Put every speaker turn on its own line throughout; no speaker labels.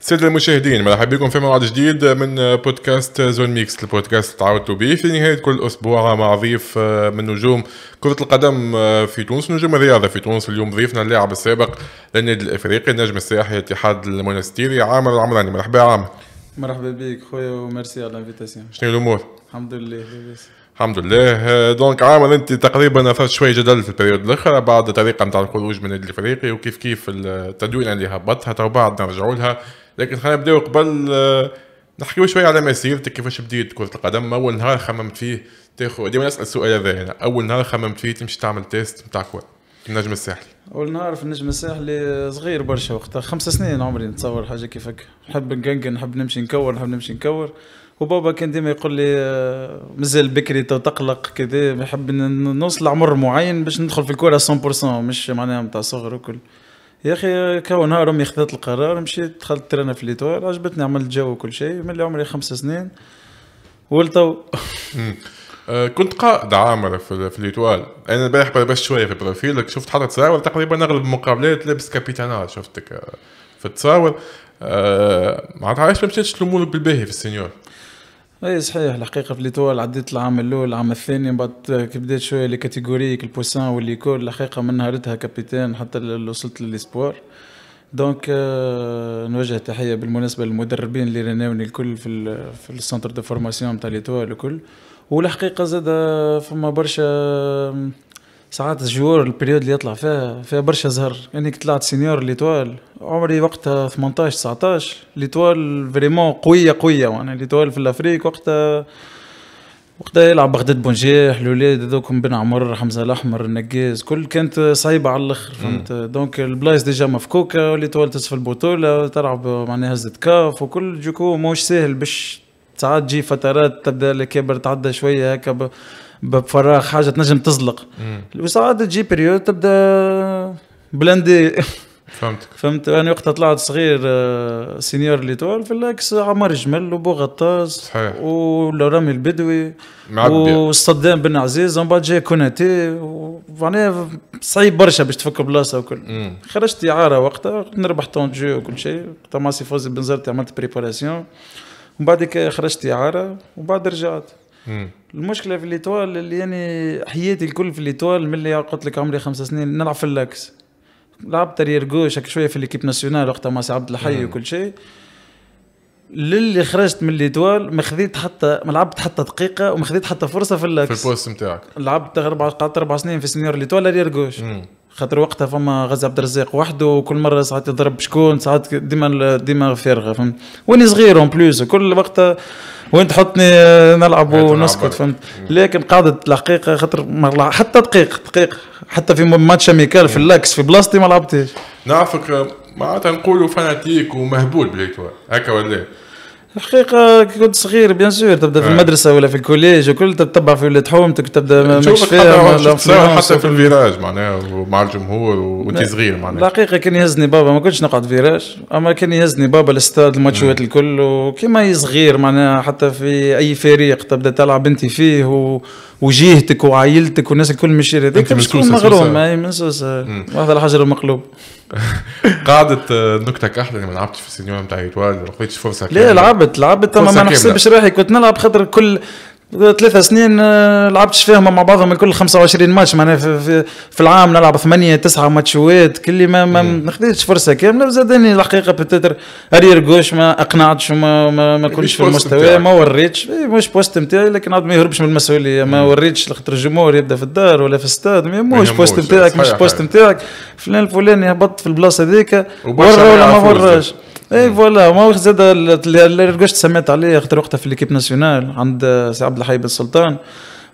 سيد المشاهدين مرحبا بكم في موعد جديد من بودكاست زون ميكس البودكاست اللي تعودتوا به في نهاية كل أسبوع مع ضيف من نجوم كرة القدم في تونس نجوم الرياضة في تونس اليوم ضيفنا اللاعب السابق للنادي الإفريقي النجم السياحي اتحاد المونستيري عامر العمراني مرحبا عامر
مرحبا بك خويا وميرسي على الانفيتاسيون شنو الأمور؟ الحمد لله لاباس
الحمد لله دونك عامر انت تقريبا اثرت شويه جدل في البريود الاخرى بعد طريقه نتاع الخروج من الافريقي وكيف كيف التدوينه اللي هبطها تو بعد نرجعوا لها لكن خلينا نبداو قبل آه، نحكيو شوي على مسيرتك كيفاش بديت كرة القدم أول نهار خممت فيه تاخذ ديما نسأل السؤال هذا هنا يعني، أول نهار خممت فيه تمشي تعمل تيست نتاع كره في النجم الساحلي
أول نهار في النجم الساحلي آه، صغير برشا وقتها خمس سنين عمري نتصور حاجة كيفك نحب نقنقن نحب نمشي نكور نحب نمشي نكور وبابا كان ديما يقول لي آه، مازال بكري تو تقلق كذا نحب نوصل لعمر معين باش ندخل في الكوره 100% مش معناها نتاع صغر وكل يا اخي كاو نهار امي خذت القرار مشيت دخلت ترانا في ليتوال عجبتني عملت جو وكل شيء من اللي عمري خمس سنين ولتو
آه، كنت قائد عامر في, ليتوال انا البارح بربشت شويه في بروفيلك شفت حاطط تصاور تقريبا اغلب المقابلات لابس كابيتانات شفتك آه، في التصاور آه، ما علاش ما مشيتش الامور بالباهي في السنيور
اي صحيح الحقيقه في ليتوال عديت العام الاول العام الثاني من بعد كي بديت شويه لي كاتيجوريك البوسان والليكول الحقيقه من نهارتها كابيتان حتى وصلت للسبور دونك آه، نوجه تحيه بالمناسبه للمدربين اللي رناوني الكل في في السنتر دو فورماسيون تاع ليتوال الكل والحقيقه زاد آه، فما برشا ساعات الجوار البريود اللي يطلع فيها فيها برشا زهر يعني طلعت سينيور ليتوال عمري وقتها 18 19 ليتوال فريمون قويه قويه يعني ليتوال في الافريك وقتها وقتها يلعب بغداد بونجيح الاولاد هذوكم بن عمر حمزه الاحمر النقاز كل كانت صعيبه على الاخر فهمت دونك البلايص ديجا مفكوكه واللي طول تصف البطوله تلعب معناها هزه كاف وكل جوكو موش ساهل باش ساعات تجي فترات تبدا الكبر تعدى شويه هكا فراغ حاجه تنجم تزلق وساعات تجي بريود تبدا بلندي فهمتك فهمت انا يعني وقتها طلعت صغير سينيور آه، طول في الاكس عمار جمل وبو غطاس صحيح ورامي البدوي معبي وصدام بن عزيز ومن بعد جاي كوناتي معناها صعيب برشا باش تفك بلاصه وكل مم. خرجت اعاره وقتها نربح طون جو وكل شيء وقتها مع فوزي بنزرتي عملت بريباراسيون ومن بعد خرجت اعاره ومن بعد رجعت المشكله في ليتوال اللي يعني حياتي الكل في ليتوال ملي قلت لك عمري خمس سنين نلعب في اللاكس لعبت تريير جوش شويه في ليكيب ناسيونال وقتها مع عبد الحي وكل شيء للي خرجت من ليتوال ما خذيت حتى ما لعبت حتى دقيقه وما خذيت حتى فرصه في اللاكس في البوست نتاعك لعبت اربع قعدت اربع سنين في سنيور ليتوال رير جوش خاطر وقتها فما غزة عبد الرزاق وحده وكل مره ساعات يضرب شكون ساعات ديما ديما فارغه فهمت واني صغير اون بليس كل وقتها وين تحطني نلعب ونسكت فهمت لكن قعدت الحقيقه خاطر حتى دقيق دقيق حتى في ماتش اميكال في اللاكس في بلاصتي ما لعبتش
نعرفك معناتها نقولوا فاناتيك ومهبول بالكوا هكا ولا إيه؟
الحقيقه كنت صغير بيان سور تبدا في آه. المدرسه ولا في الكوليج وكل تتبع في ولاد حومتك تبدا مش فيها حتى في الفيراج معناها ومع الجمهور وانت صغير معناها الحقيقه كان يهزني بابا ما كنتش نقعد فيراج اما كان يهزني بابا الاستاد الماتشوات الكل وكيما صغير معناها حتى في اي فريق تبدا تلعب انت فيه و... وجيهتك وعائلتك والناس الكل مش هذاك مغروم من سوسه واحد الحجر المقلوب
قعدت آه، نكته كحله يعني ما لعبتش في السينما بتاعي ما لقيتش فرصه كامله لا لعبت لعبت اما ما نحسبش
روحي كنت نلعب خاطر كل ثلاث سنين آه، لعبتش فيهم مع بعضهم الكل 25 ماتش معناها في, في, في العام نلعب ثمانية تسعة ماتشوات كل ما ما خذيتش فرصه كامله زادني الحقيقه بتتر ارير جوش ما اقنعتش وما ما, ما كنتش في المستوى ما وريتش إيه، مش بوست نتاعي لكن عاد ما يهربش من المسؤوليه ما وريتش خاطر الجمهور يبدا في الدار ولا في الستاد مش بوست نتاعك مش بوست نتاعك فلان الفلاني هبط في البلاصه هذيك ورا ولا ما وراش اي فوالا ما زاد اللي رجشت سمعت عليه خاطر وقتها في ليكيب ناسيونال عند سي عبد الحي بن سلطان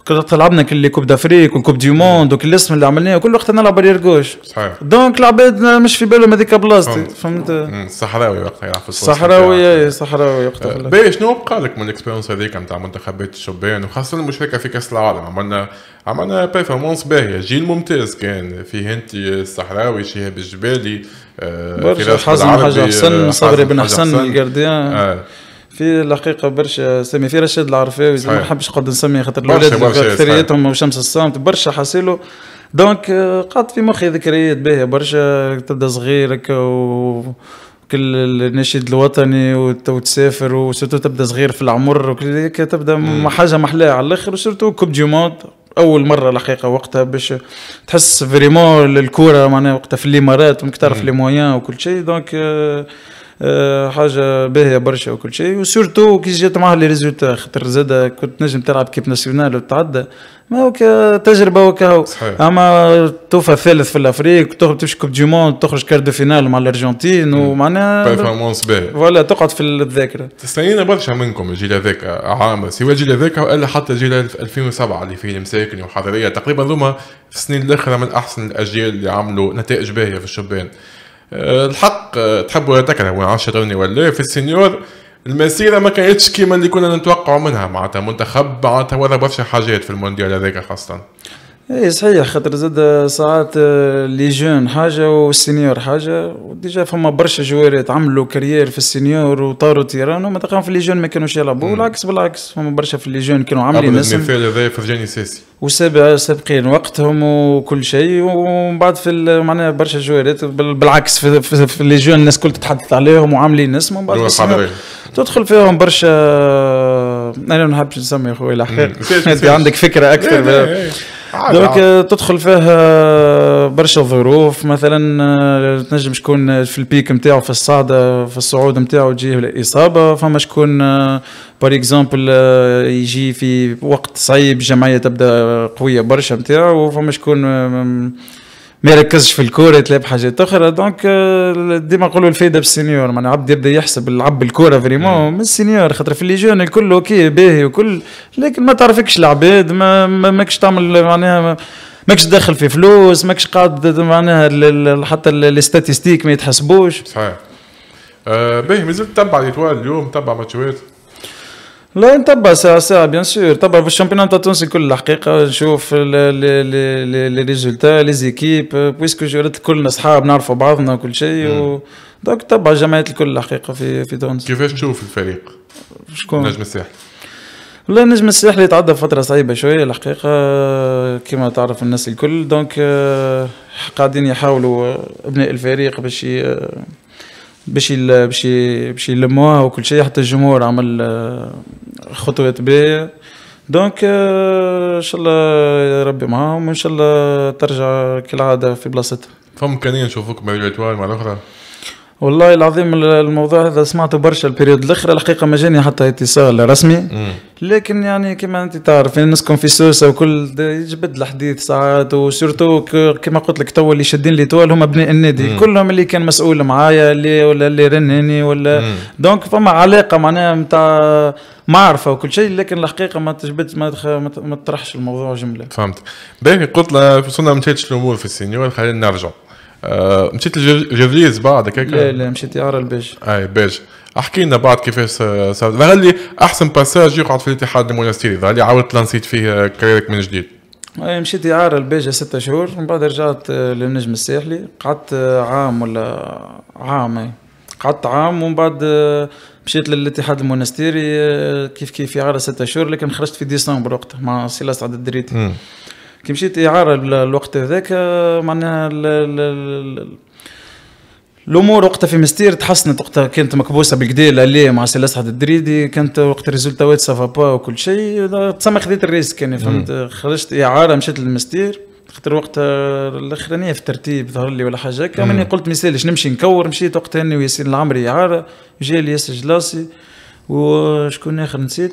كنت تلعبنا كل كوب دافريك وكوب دي موند وكل اسم اللي عملناه كل وقت نلعب رير جوش صحيح دونك العباد مش في بالهم هذيك بلاصتي فهمت صحراوي وقتها
يلعب في صحراوي اي صحراوي وقتها آه، باهي شنو بقى لك من الاكسبيرونس هذيك نتاع منتخبات الشبان وخاصه المشاركه في كاس العالم عملنا عملنا بيرفورمانس باهيه جيل ممتاز كان فيه انت الصحراوي شهاب الجبالي آه، برشا حزم حاجه حسن صبري بن حسن الجارديان آه.
في الحقيقة برشا سمي في رشيد العرفاوي ما نحبش نقعد نسمي خاطر الأولاد أكثريتهم وشمس الصامت برشا حاصلوا دونك آه، قعدت في مخي ذكريات باهية برشا تبدا صغيرك و كل النشيد الوطني وتسافر وسورتو تبدا صغير في العمر وكل تبدا مم. حاجه محلاها على الاخر وسورتو كوب دي موند اول مره الحقيقه وقتها باش تحس فريمون الكوره معناها وقتها في الامارات وانك تعرف لي موان وكل شيء دونك آه، حاجه باهيه برشا وكل شيء وسورتو كي جات معاه لي ريزولتا خاطر زاد كنت نجم تلعب كيب ناسيونال وتعدى ما كتجربه وكهو اما توفى ثالث في الافريق تخرج تمشي كوب دي موند تخرج كار دو فينال مع الارجنتين ومعناها بيرفورمانس
باهي فوالا تقعد في الذاكره تستنينا برشا منكم الجيل هذاك عام سواء الجيل هذاك والا حتى جيل 2007 اللي فيه المساكن وحضريه تقريبا هما في السنين الاخرى من احسن الاجيال اللي عملوا نتائج باهيه في الشبان الحق تحب ولا تكره عاشروني ولا في السينيور المسيره ما كانتش كيما اللي كنا نتوقعوا منها معناتها منتخب معناتها ورا برشا حاجات في المونديال هذاك خاصه
اي صحيح خاطر زاد آه، ساعات آه، لي جون حاجه والسينيور حاجه وديجا فما برشا جوارات عملوا كارير في السينيور وطاروا تيران وما تلقاهم في لي جون ما كانوش يلعبوا والعكس بالعكس فما برشا في لي جون كانوا عاملين نسم في وسابع سابقين وقتهم وكل شيء ومن بعد في معناها برشا جوارات بالعكس في, في, في لي جون الناس الكل تتحدث عليهم وعاملين اسم ومن بعد تدخل فيهم برشا آه، انا ما نحبش نسمي خويا الحقيقه انت عندك فكره اكثر إيه، إيه، إيه. دونك آه، تدخل فيه آه، برشا ظروف مثلا آه، تنجم شكون في البيك نتاعو في الصعده في الصعود نتاعو تجيه الاصابه فما شكون بار اكزومبل يجي في وقت صعيب الجمعيه تبدا قويه برشا نتاعو فما شكون ما يركزش في الكوره تلعب بحاجات اخرى دونك آه، ديما نقولوا الفايده بالسينيور معناها عبد يبدا يحسب العب الكوره فريمون من السينيور خاطر في لي جون الكل اوكي باهي وكل لكن ما تعرفكش العباد ما ماكش تعمل معناها ماكش داخل في فلوس ماكش قاعد معناها حتى الاستاتستيك ما يتحسبوش صحيح آه
باهي مازلت تتبع ليتوال اليوم تتبع ماتشات
لا نتبع سا سا بيان سور تبع في الشامبيونات التونسي كل الحقيقه نشوف لي ريزولتا لي زيكيب بويسكو جرت كلنا صحاب نعرفوا بعضنا وكل شيء و دونك تبع جمعيات الكل الحقيقه في في تونس كيفاش تشوف الفريق؟ شكون؟ نجم الساحل والله نجم الساحل يتعدى فترة صعيبة شوية الحقيقة كما تعرف الناس الكل دونك آه، قاعدين يحاولوا آه، ابناء الفريق باش باش باش باش يلموها وكل شيء حتى الجمهور عمل آه، خطوه باهيه دونك آه، ان شاء الله ربي معاهم وان شاء الله ترجع كالعاده في بلاصتها فما امكانيه نشوفوك مع الاتوال مع الاخرى والله العظيم الموضوع هذا سمعته برشا البريود الاخرى الحقيقه ما جاني حتى اتصال رسمي لكن يعني كما انت تعرف يعني نسكن في سوسه وكل يجبد الحديث ساعات وسورتو كما قلت لك تو اللي شادين لي طوال هم ابناء النادي كلهم اللي كان مسؤول معايا اللي ولا اللي رنني ولا دونك فما علاقه معناها نتاع معرفه وكل شيء لكن الحقيقه ما تجبدش ما, ما تطرحش الموضوع جمله فهمت باهي قلت وصلنا ما الامور في السينيور
خلينا نرجع آه، مشيت لجفليز بعدك كيك لا لا مشيت يارا البيج اي بيج احكي لنا بعد كيفاش صار ظهر لي احسن باساج يقعد في الاتحاد المونستيري ظهر لي عاودت لانسيت فيه كاريرك من جديد
اي مشيت يارا البيج ستة شهور ومن بعد رجعت للنجم الساحلي قعدت عام ولا عام اي قعدت عام ومن بعد مشيت للاتحاد المونستيري كيف كيف يارا ستة شهور لكن خرجت في ديسمبر وقتها مع سيلاس عبد دريتي كي مشيت اعاره الوقت هذاك آه، معناها الامور وقتها في مستير تحسنت وقتها كانت مكبوسه بالكدا اللي مع سي الاسعد الدريدي كانت وقت الريزولتاوات سافا با وكل شيء تسمى خذيت الريسك يعني فهمت خرجت اعاره مشيت للمستير خاطر وقتها آه، الاخرانيه في الترتيب ظهر لي ولا حاجه هكا ماني قلت ما يسالش نمشي نكور مشيت وقتها انا وياسين العمري اعاره جا لي ياسر جلاصي وشكون اخر نسيت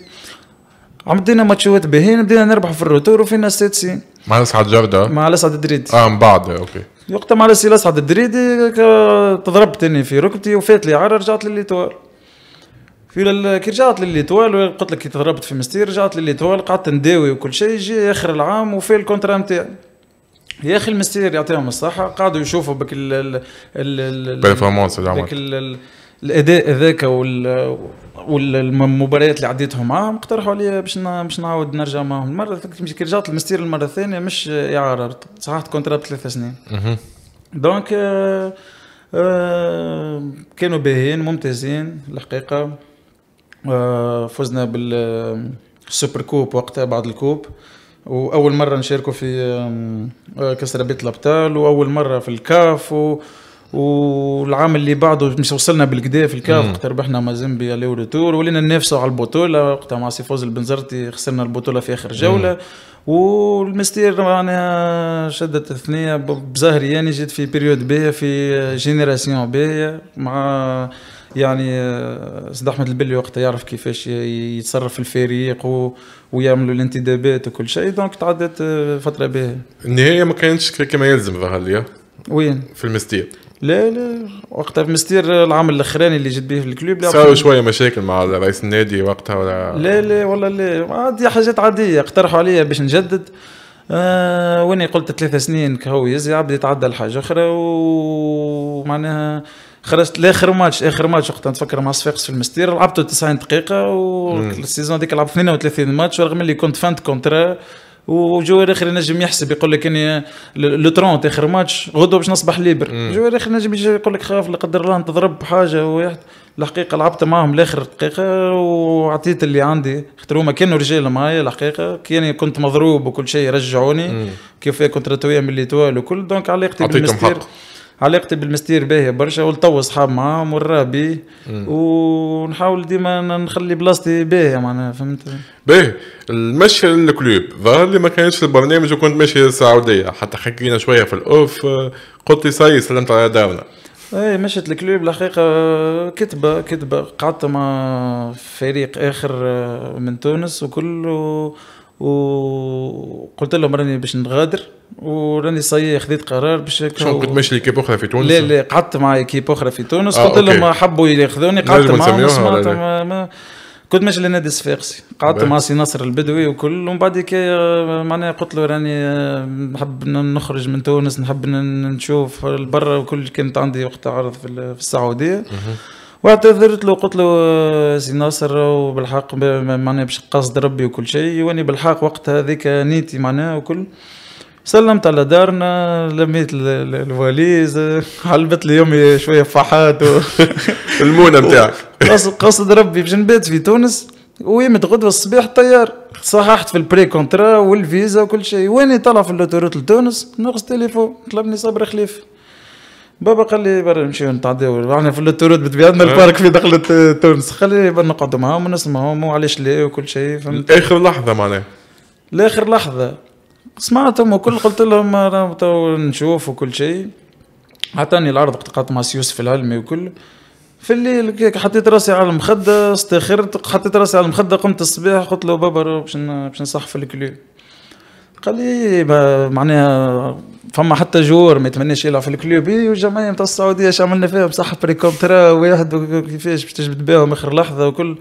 عم بدينا ماتشوات باهين بدينا نربح في الروتور وفينا سين
مع الاسعد جرده مع الاسعد دريد اه من بعد اوكي
وقتها مع السي الاسعد تضربت اني في ركبتي وفات لي عار رجعت لليتوال في كي رجعت لليتوال قلت لك كي تضربت في مستير رجعت لليتوال قعدت نداوي وكل شيء جي اخر العام وفي الكونترا نتاعي يا اخي المستير يعطيهم الصحه قعدوا يشوفوا بك ال ال ال البرفورمانس الاداء هذاك وال والمباريات اللي عديتهم معاهم اقترحوا عليا باش باش نعاود نرجع معاهم المره كي رجعت للمستير المره الثانيه مش اعارة صححت كونترا بثلاث سنين دونك آه، آه، كانوا باهيين ممتازين الحقيقه آه فزنا بالسوبر كوب وقتها بعد الكوب واول مره نشاركوا في آه، كاس بيت الابطال واول مره في الكاف و والعام اللي بعده مش وصلنا بالكدا في الكاف وقت ربحنا مازامبيا لو ريتور ولينا ننافسوا على البطوله وقتها مع سي فوز البنزرتي خسرنا البطوله في اخر جوله والمستير معناها شدت الثنيه بزهري يعني جيت في بيريود بيه في جينيراسيون بيه مع يعني سيد آه، احمد البلي وقتها يعرف كيفاش يتصرف الفريق و... ويعملوا الانتدابات وكل شيء دونك تعدت آه، فتره باهيه النهايه ما كانتش كما يلزم ظهر لي وين في المستير لا لا وقتها في مستير العام الاخراني اللي جد به في الكلوب صار شويه
مشاكل مع رئيس النادي وقتها ولا
لا لا والله لا عادي حاجات عاديه اقترحوا عليا باش نجدد آه وين قلت ثلاثة سنين كهو يزي عبد يتعدى لحاجه اخرى ومعناها خرجت لاخر ماتش اخر ماتش وقتها نتفكر مع صفاقس في المستير لعبته 90 دقيقه والسيزون هذيك لعبت 32 ماتش ورغم اللي كنت فانت كونترا وجوار اخر نجم يحسب يقول لك اني لو 30 اخر ماتش غدوه باش نصبح ليبر جوار اخر نجم يجي يقول لك خاف لا قدر الله تضرب بحاجه ويحت... الحقيقه لعبت معاهم لاخر دقيقه وعطيت اللي عندي خاطر هما كانوا رجال معايا الحقيقه كاني كنت مضروب وكل شيء رجعوني كيف كنت رتويه من اللي توال وكل دونك علاقتي بالمستير علاقتي بالمستير باهية برشا ولتو صحاب معاهم ورا بيه ونحاول ديما نخلي بلاصتي باهية معناها فهمت
باهي المشي للكلوب ظهر لي ما كانتش في البرنامج وكنت ماشي للسعودية حتى حكينا شوية في الأوف قلت لي سلمت على دارنا
اي مشيت الكلوب الحقيقة كتبة كتبة قعدت مع فريق آخر آه، من تونس وكل وقلت لهم راني باش نغادر وراني صاي خذيت قرار باش شنو كنت ماشي ليكيب اخرى في تونس؟ لا لا قعدت مع كيب اخرى في تونس آه قلت لهم حبوا ياخذوني قعدت معاهم كنت ماشي لنادي الصفاقسي قعدت مع سي نصر البدوي وكل ومن بعد آه، معناها قلت له راني آه، نحب نخرج من تونس نحب نشوف برا وكل كانت عندي وقت عرض في السعوديه واعتذرت له قلت له سي ناصر آه، وبالحق معناها باش قصد ربي وكل شيء واني بالحق وقت هذيك نيتي معناها وكل سلمت على دارنا لميت الواليز آه، علبت لي يومي شويه فحات و... المونه نتاعك قصد ربي باش نبات في تونس ويمت غدوه الصباح الطيار صححت في البري كونترا والفيزا وكل شيء واني طلع في اللوتوروت لتونس نقص تليفون طلبني صبر خليفه بابا قال لي برا نمشيو نتعداو احنا في التورود بتبيعنا البارك أه. في دخلة تونس قال لي برا نقعدوا معاهم ونسمعهم وعلاش لا وكل شيء فهمت اخر لحظه معناها لاخر لحظه سمعتهم وكل قلت لهم تو نشوف وكل شيء عطاني العرض قطعت مع في العلمي وكل في الليل حطيت راسي على المخدة استخرت حطيت راسي على المخدة قمت الصباح قلت له بابا باش باش نصح في الكلوب قال لي معناها فما حتى جور ما يتمناش يلعب في الكلوب إيه، والجمعيه نتاع السعوديه اش عملنا فيها بصح بريكوبترا واحد كيفاش باش تجبد بهم اخر لحظه وكل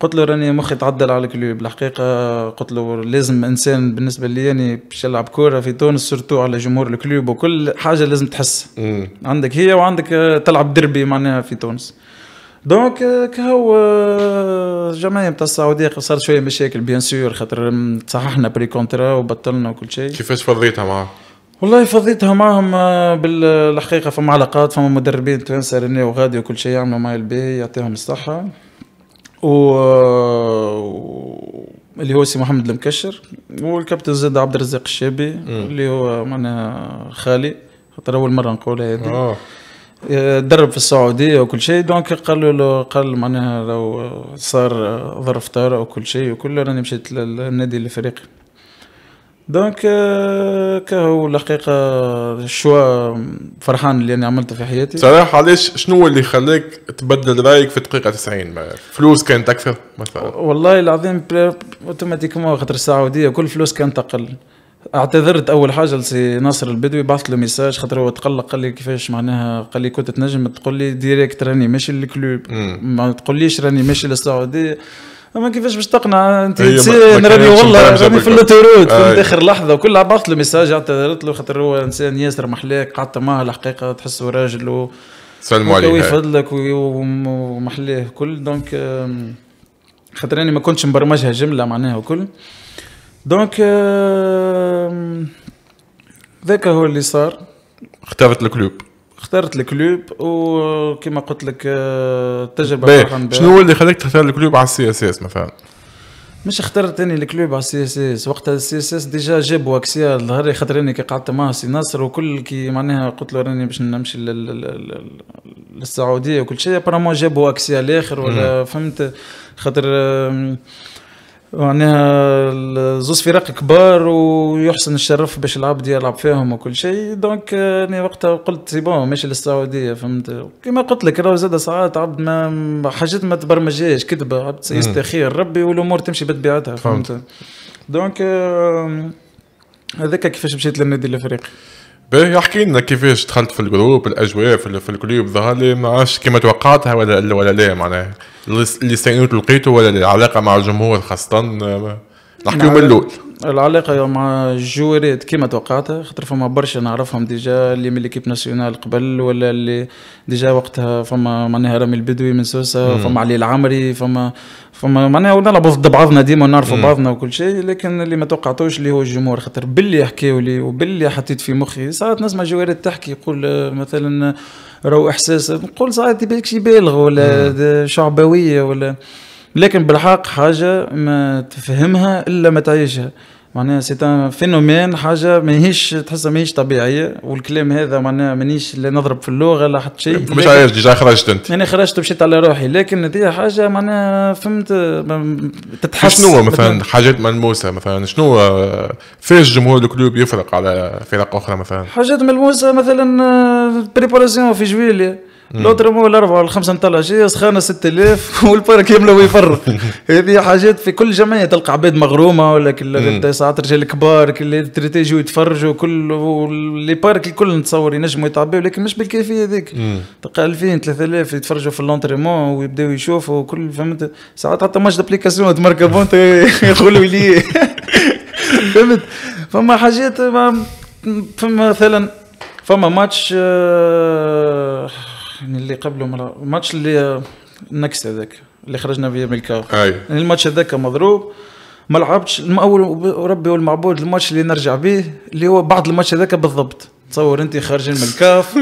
قلت له راني مخي تعدل على الكلوب الحقيقه قلت له لازم انسان بالنسبه لي يعني باش يلعب كوره في تونس سورتو على جمهور الكلوب وكل حاجه لازم تحس عندك هي وعندك تلعب دربي معناها في تونس دونك آه، كهو آه، الجمعيه نتاع السعوديه صار شويه مشاكل بيان سور خاطر تصححنا بري كونترا وبطلنا وكل شيء كيفاش فضيتها معاهم؟ والله فضيتها معاهم آه، بالحقيقه فما علاقات فما مدربين توانسه رني وغادي وكل شيء يعملوا معايا البي يعطيهم الصحه و اللي هو سي محمد المكشر والكابتن زاد عبد الرزاق الشابي اللي هو معناها خالي خاطر اول مره نقولها هذه درب في السعوديه وكل شيء دونك قالوا له قال معناها لو صار ظرف طارئ وكل شيء وكل راني مشيت للنادي الافريقي دونك آه، كهو الحقيقه شوا فرحان اللي انا عملته في حياتي صراحه
علاش شنو اللي خلاك تبدل رايك في الدقيقه
90 فلوس كانت اكثر مثلا والله العظيم اوتوماتيكمون خاطر السعوديه كل فلوس كانت اقل اعتذرت اول حاجه لسي ناصر البدوي بعثت له ميساج خاطر هو تقلق قال لي كيفاش معناها قال لي كنت تنجم تقول لي ديريكت راني ماشي للكلوب ما تقوليش راني ماشي للسعوديه اما كيفاش باش تقنع انت أيوة، راني والله راني في الاوتورود في أيوة. اخر لحظه وكل بعثت له ميساج اعتذرت له خاطر هو انسان ياسر محلاك قعدت معاه الحقيقه تحسه راجل و سلموا عليه يفضلك ومحلاه كل دونك خاطر ما كنتش مبرمجها جمله معناها وكل دونك آه، ذاك هو اللي صار اختارت الكلوب اخترت الكلوب وكما قلت لك التجربه آه، شنو هو اللي
خلاك تختار الكلوب على السي اس اس مثلا؟
مش اخترت اني الكلوب على السي اس اس وقتها السي اس اس ديجا جابوا اكسيا ظهري خاطر اني كي قعدت معاه سي ناصر وكل كي معناها قلت له راني باش نمشي للسعوديه وكل شيء ابارامون جابوا اكسيا الاخر ولا فهمت خاطر معناها زوز فرق كبار ويحسن الشرف باش العبد يلعب فيهم وكل شيء دونك انا وقتها قلت سي بون ماشي للسعوديه فهمت كيما قلت لك راه زاد ساعات عبد ما حاجات ما تبرمجهاش كذبه عبد يستخير ربي والامور تمشي بطبيعتها فهمت دونك هذاك كيفاش مشيت للنادي الافريقي
باهي احكي لنا كيفاش دخلت في الجروب الاجواء في, في الكليب ظهر لي ما عرفتش كما توقعتها ولا ولا لا معناها اللي لقيته ولا العلاقه مع الجمهور خاصه آه، نحكيو من الاول
العلاقة مع الجوارات كما توقعت خاطر فما برشا نعرفهم ديجا اللي من ليكيب ناسيونال قبل ولا اللي ديجا وقتها فما معناها رامي البدوي من سوسة فما علي العمري فما فما معناها نلعبوا ضد بعضنا ديما ونعرفوا بعضنا وكل شيء لكن اللي ما توقعتوش اللي هو الجمهور خاطر باللي حكاوا لي وباللي حطيت في مخي ساعات نسمع جوارات تحكي يقول مثلا راهو احساس نقول ساعات يبالغ ولا شعبويه ولا لكن بالحق حاجه ما تفهمها الا ما تعيشها معناها سي ان فينومين حاجه ماهيش تحسها ماهيش طبيعيه والكلام هذا معناها مانيش لا نضرب في اللغه لا حتى شيء مش عارف ديجا خرجت انت انا خرجت ومشيت على روحي لكن هذه حاجه معناها فهمت تتحس شنو مثلا
حاجات ملموسه مثلا شنو فاش جمهور الكلوب يفرق على فرق اخرى مثلا
حاجات ملموسه مثلا آه، بريباراسيون في جويليه لوتر مو الاربعه والخمسه نتاع العشيه سخانه 6000 والبارك يملى ويفر هذه حاجات في كل جمعيه تلقى عباد مغرومه ولا ساعات رجال كبار كل يجوا يتفرجوا كل لي بارك الكل نتصور ينجموا يتعبوا لكن مش بالكيفيه هذيك تلقى 2000 3000 يتفرجوا في اللونتريمون ويبداوا يشوفوا كل فهمت ساعات حتى ماتش دابليكاسيون تمركبون يقولوا لي فهمت فما حاجات فما مثلا فما ماتش آه، يعني اللي قبله مرة الماتش اللي النكس هذاك اللي خرجنا فيه من الكاو يعني الماتش هذاك مضروب ما لعبتش اول ربي والمعبود الماتش اللي نرجع به اللي هو بعد الماتش هذاك بالضبط تصور انت خارجين من الكاف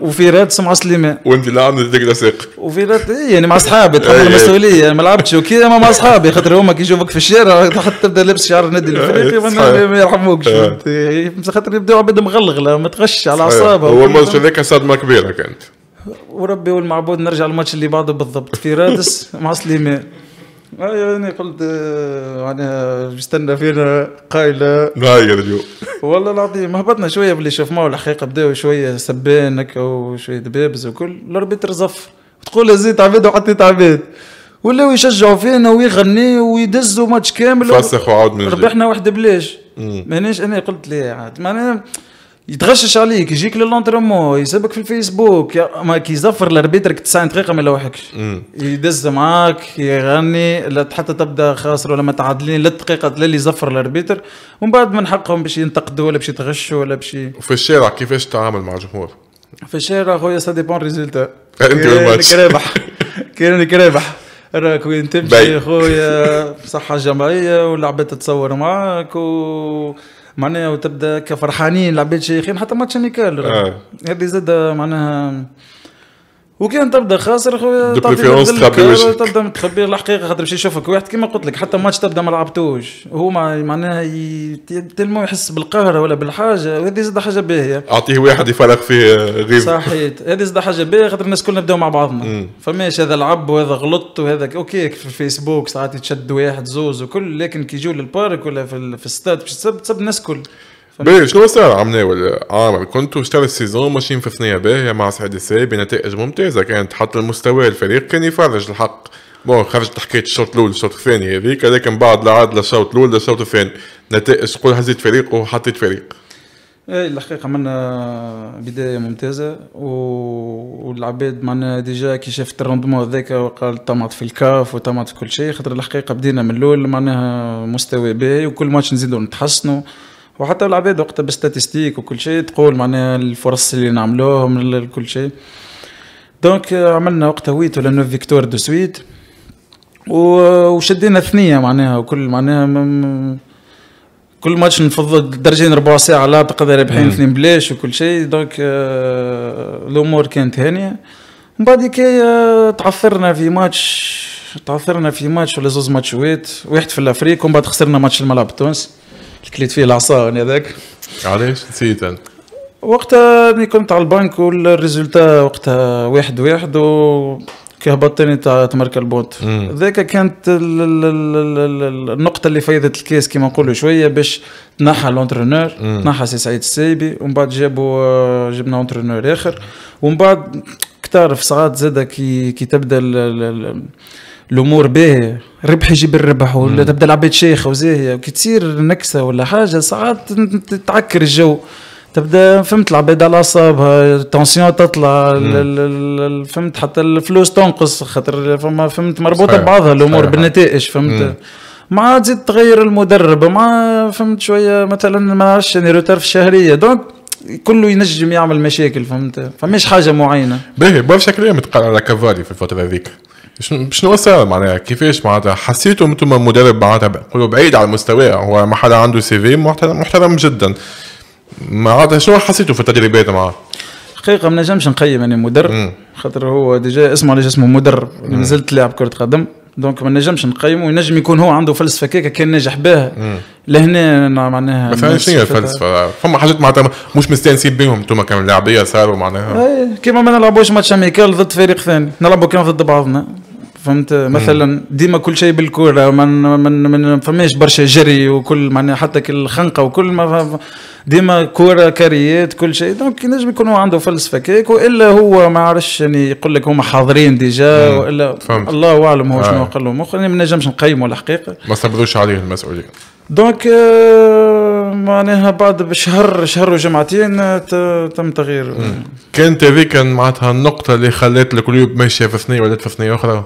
وفي راد سمع سليمان وانت لا عندك ذيك الاساق وفي اي يعني مع اصحابي تحمل المسؤوليه يعني ما لعبتش وكي اما مع اصحابي خاطر هما كي يشوفوك في الشارع حتى تبدا لابس شعر النادي الافريقي ما يرحموكش يعني خاطر يبداو عباد مغلغله ما تغش على اعصابها هو الماتش هذاك
صدمه كبيره كانت
وربي والمعبود نرجع الماتش اللي بعده بالضبط في رادس مع سليمان آه، يعني قلت انا آه، يعني مستنى فينا قايله
نغير اليوم
والله العظيم هبطنا شويه باللي شفناه الحقيقه بداو شويه سبان هكا وشويه دبابز وكل الاربيتر رزف تقول زيت عباد وحطيت عباد ولاو يشجعوا فينا ويغنيوا ويدزوا ماتش كامل فسخ وعاود من ربحنا واحده بلاش مانيش انا قلت لي عاد معناها يتغشش عليك يجيك للونترمون يسبك في الفيسبوك ما كيزفر لاربيترك 90 دقيقه ما يلوحكش يدز معاك يغني لا حتى تبدا خاسر ولا متعادلين لا دقيقه اللي يزفر لربيتر ومن بعد من حقهم باش ينتقدوا ولا باش يتغشوا ولا باش
وفي الشارع كيفاش تتعامل مع الجمهور؟
في الشارع خويا سا ديبون ريزولتا انت والماتش رابح كان رابح راك وين تمشي خويا صحه جمعيه والعباد تتصور معاك و معناها وتبدا كفرحانين لعباد شيخين حتى ماتش اميكال آه. هذه زاد معناها وكان تبدا خاسر خويا تبدا متخبي الحقيقه خاطر باش يشوفك واحد كيما قلت لك حتى ماتش تبدا ما لعبتوش هو معناها ي... تلمو يحس بالقهره ولا بالحاجه وهذه زاد حاجه باهيه اعطيه واحد يفرق فيه غيب صحيت هذه زاد حاجه باهيه خاطر الناس كلنا نبداو مع بعضنا فماش هذا لعب وهذا غلط وهذا اوكي في الفيسبوك ساعات يتشد واحد زوز وكل لكن كي يجوا للبارك ولا في, في الستاد باش تسب تسب الناس كل باهي
شنو صار عمنا ولا آه، عامر كنتوا اشتري السيزون ماشيين في ثنية باهية مع سعيد الساي بنتائج ممتازة كانت حتى المستوى الفريق كان يفرج الحق بون خرجت حكاية الشوط الأول الشوط الثاني هذيك لكن بعد لا عاد للشوط الأول للشوط الثاني نتائج تقول هزيت فريق وحطيت فريق
اي الحقيقه عملنا آه، بدايه ممتازه و... والعباد معنا ديجا كي شافت الروندمون هذاك وقال طمعت في الكاف وطمعت في كل شيء خاطر الحقيقه بدينا من الاول معناها مستوى باهي وكل ماتش نزيدو نتحسنوا وحتى العباد وقتها بالستاتستيك وكل شيء تقول معناها الفرص اللي نعملوهم كل شيء دونك آه، عملنا وقتها ويت ولا نوف فيكتور دو سويت وشدينا ثنية معناها وكل معناها كل ماتش نفضل درجين ربع ساعة لا تقدر رابحين اثنين بلاش وكل شيء دونك آه، الأمور كانت هانية من بعد كي آه، تعثرنا في ماتش تعثرنا في ماتش ولا زوز ماتشات واحد في الافريق ومن بعد خسرنا ماتش الملعب التونسي كليت فيه العصا هذاك علاش نسيت انا وقتها ملي كنت على البنك والريزولتا وقتها واحد واحد وكي هبطتني تاني تاع تمرك البوت ذاك كانت النقطه اللي فيضت الكاس كيما نقولوا شويه باش تنحى لونترونور تنحى سي سعيد السايبي ومن بعد جابوا جبنا اونترونور اخر ومن بعد كتعرف ساعات زاده كي كي تبدا الامور باهيه ربح يجيب الربح ولا تبدا العباد شيخه وزاهيه وكي تصير نكسه ولا حاجه ساعات تعكر الجو تبدا فهمت العباد على اعصابها التونسيون تطلع فهمت حتى الفلوس تنقص خاطر فما فهمت مربوطه ببعضها الامور بالنتائج فهمت مع تزيد تغير المدرب مع فهمت شويه مثلا ما عرفش يعني روتار في الشهريه دونك كله ينجم يعمل مشاكل فهمت فماش حاجه معينه
باهي برشا كلام تقال على كافالي في الفتره هذيك شنو شنو صار معناها كيفاش معناتها مثل ما مدرب معناتها بقوله بعيد على المستوى هو ما حدا عنده سي في محترم, محترم جدا معناتها شنو حسيته في التدريبات معاه؟
حقيقه ما نجمش نقيم انا يعني مدرب خاطر هو ديجا اسمه علاش اسمه مدرب مازلت لاعب كره قدم دونك ما نجمش نقيمه ينجم يكون هو عنده فلسفه كيكه كان ناجح بها لهنا معناها مثلا شنو هي الفلسفه؟
فما حاجات معناتها مش مستانسين بهم انتم كان لاعبيه
صاروا معناها كيما ما نلعبوش ماتش اميكال ضد فريق ثاني نلعبوا كان ضد بعضنا فهمت مثلا ديما كل شيء بالكوره ما من من فماش برشا جري وكل معناها حتى كل خنقه وكل ما ديما كوره كاريات كل شيء دونك ينجم يكونوا عنده فلسفه كيك والا هو ما عرفش يعني يقول لك هما حاضرين ديجا والا فهمت. الله اعلم هو شنو آه. قال لهم ما نجمش نقيمه الحقيقه
ما استبدوش عليه المسؤوليه
دونك آه، معناها بعد بشهر شهر وجمعتين آه، تم تغيير
كانت هذيك معناتها النقطه اللي خلات الكليوب ماشيه في ثنيه ولات في ثنيه اخرى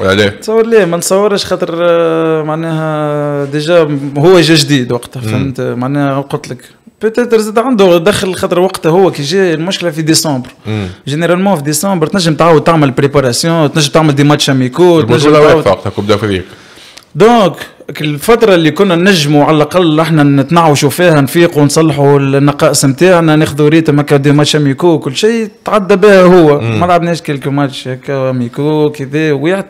وعليه؟ تصور ليه ما نصورش خاطر آه، معناها ديجا هو جا جديد وقتها فهمت معناها قلت لك بيتيتر زاد عنده دخل خاطر وقتها هو كي جا المشكله في ديسمبر جينيرالمون في ديسمبر تنجم تعاود تعمل بريباراسيون تنجم تعمل دي ماتش اميكو تنجم تعاود
وقتها كوب دافريك
دونك الفترة اللي كنا نجموا على الأقل احنا نتنعوشوا فيها نفيقوا ونصلحوا النقائص نتاعنا ناخذوا ريتم هكا دي ماتش اميكو وكل شيء تعدى بها هو ما لعبناش كيلكو ماتش هكا اميكو كذا ويعت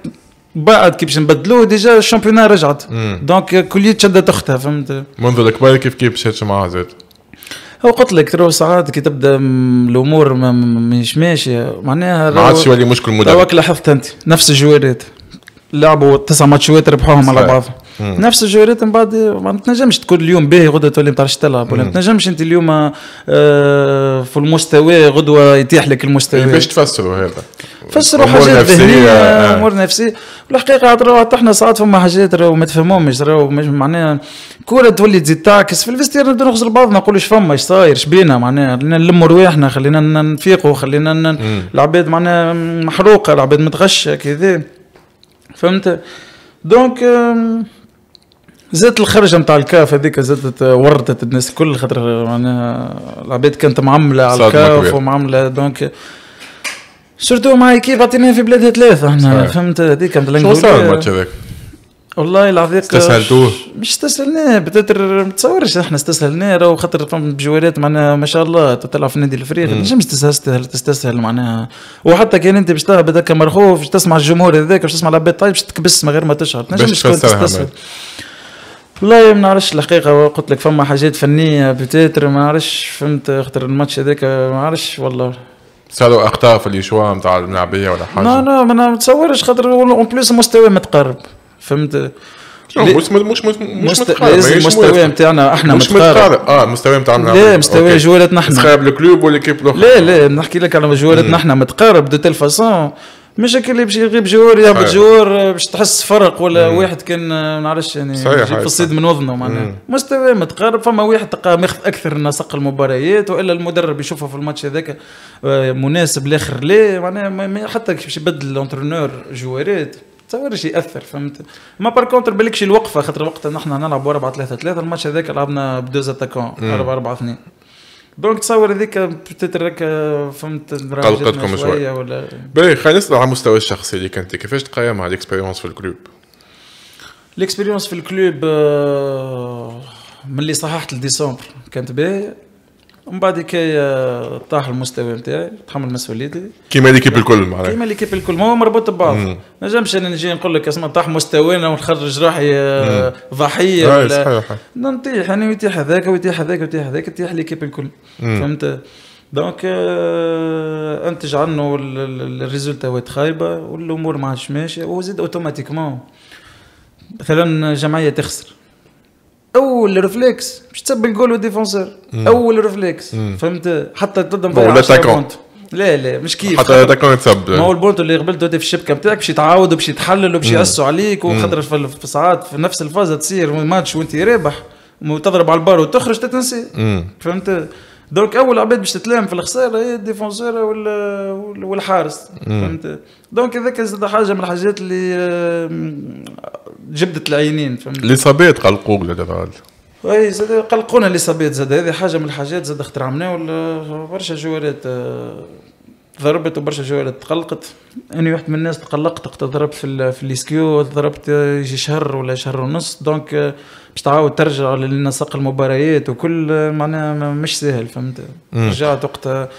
بعد كي باش نبدلوه ديجا الشامبيون رجعت دونك كلية شدت اختها فهمت
منذ الكبار كيف كيف مشات معاها زاد
هو قلت لك ترى ساعات كي تبدا الامور مش ماشيه معناها ما عادش يولي مشكل مدرب توك لاحظت انت نفس الجوارات لعبوا تسع ماتشات ربحوهم على بعض نفس الجويرات من بعد ما تنجمش تكون اليوم باهي غدوه تولي ما تعرفش تلعب ولا ما تنجمش انت اليوم آه، في المستوى غدوه يتيح لك المستوى إيه، باش تفسروا هذا فسروا حاجات ذهنيه آه. امور نفسيه والحقيقه عاد راهو احنا ساعات فما حاجات راهو ما تفهمهمش راهو معناها كره تولي تزيد تعكس في الفيستير نبداو نخزر بعضنا نقولوا اش فما اش صاير اش بينا معناها خلينا نلموا رواحنا خلينا نفيقوا خلينا العباد معناها محروقه العباد متغشه كذا فهمت دونك زادت الخرجه نتاع الكاف هذيك زادت آه، ورطت الناس الكل خاطر معناها العباد كانت معمله على الكاف ومعمله دونك سورتو معايا كيف عطيناها في بلادها ثلاثه احنا فهمت هذيك كانت شو صار الماتش هذاك؟ والله العظيم استسهلتوه مش استسهلناه بتتر تصورش احنا استسهلناه راهو خاطر فهم بجوالات معناها ما شاء الله تلعب في النادي الفريق ما تستسهل تستسهل معناها وحتى كان انت باش تلعب هذاك مرخوف باش تسمع الجمهور هذاك باش تسمع العباد طيب باش تكبس من غير ما تشعر باش تستسهل والله ما نعرفش الحقيقه قلت لك فما حاجات فنيه بتاتر ما نعرفش فهمت خاطر الماتش هذاك ما نعرفش والله
صاروا اخطاء في الاشواء نتاع الملعبية ولا حاجه
لا لا ما نتصورش خاطر اون بليس مستوى متقرب فهمت مش مش مش مش لازم المستوى نتاعنا احنا مش متقارب
اه المستوى نتاعنا لا مستوى جوالاتنا احنا تقارب الكلوب والكيب
الاخر لا لا نحكي لك على جوالاتنا احنا متقارب دو تيل فاسون مش هكا اللي باش يغيب جوار يهبط جوار باش تحس فرق ولا مم. واحد كان ما نعرفش يعني صحيح في الصيد من وضنه معناها مستوى متقارب فما واحد تلقاه ماخذ اكثر نسق المباريات والا المدرب يشوفه في الماتش هذاك آه، مناسب لاخر لا معناها حتى باش يبدل الانترونور جوارات تصورش ياثر فهمت ما بار كونتر بالكش الوقفه خاطر وقتها نحن نلعب 4 3 3 الماتش هذاك لعبنا بدوز اتاكون 4 4 2 دونك تصور هذيك تترك فهمت قلقتكم شويه ولا
باهي خلينا نسال على المستوى الشخصي اللي كنت كيفاش مع الاكسبيريونس في الكلوب؟
الاكسبيريونس في الكلوب آه، من اللي صححت لديسمبر كانت باهي ومن بعد كي آه، طاح المستوى نتاعي تحمل مسؤوليتي
كيما ليكيب الكل معناها
كيما ليكيب الكل ما هو مربوط ببعض ما نجمش انا نجي نقول لك اسمع طاح مستوانا ونخرج روحي آه، ضحيه ولا نطيح انا ويطيح هذاك ويطيح هذاك ويطيح هذاك لي ليكيب الكل فهمت دونك آه، انتج عنه الريزولتاوات خايبه والامور ما عادش ماشيه وزيد اوتوماتيكمون مثلا جمعيه تخسر اول ريفليكس مش تسب الجول والديفونسور اول ريفليكس فهمت حتى ضد ولا تاكون لا لا مش كيف حتى تكون تسب ما هو البولت اللي قبلت في الشبكه بتاعك باش يتعاود باش يتحلل باش يأسوا عليك وخاطر في ساعات في نفس الفازه تصير ماتش وانت رابح وتضرب على البار وتخرج تتنسي فهمت دونك اول عباد باش تتلام في الخساره هي الديفونسور والحارس فهمت دونك هذاك زاد حاجه من الحاجات اللي جبدة العينين فهمت
صابيت قلقوك زاد هذا
اي زاد قلقونا صابيت زاد هذه حاجه من الحاجات زاد اخترعناها ولا برشا جوالات آه، ضربت وبرشا جوالات تقلقت انا واحد من الناس تقلقت وقت ضربت في, في الاسكيو ضربت آه، يجي شهر ولا شهر ونص دونك آه، باش تعاود ترجع لنسق المباريات وكل معناها مش سهل فهمت رجعت وقت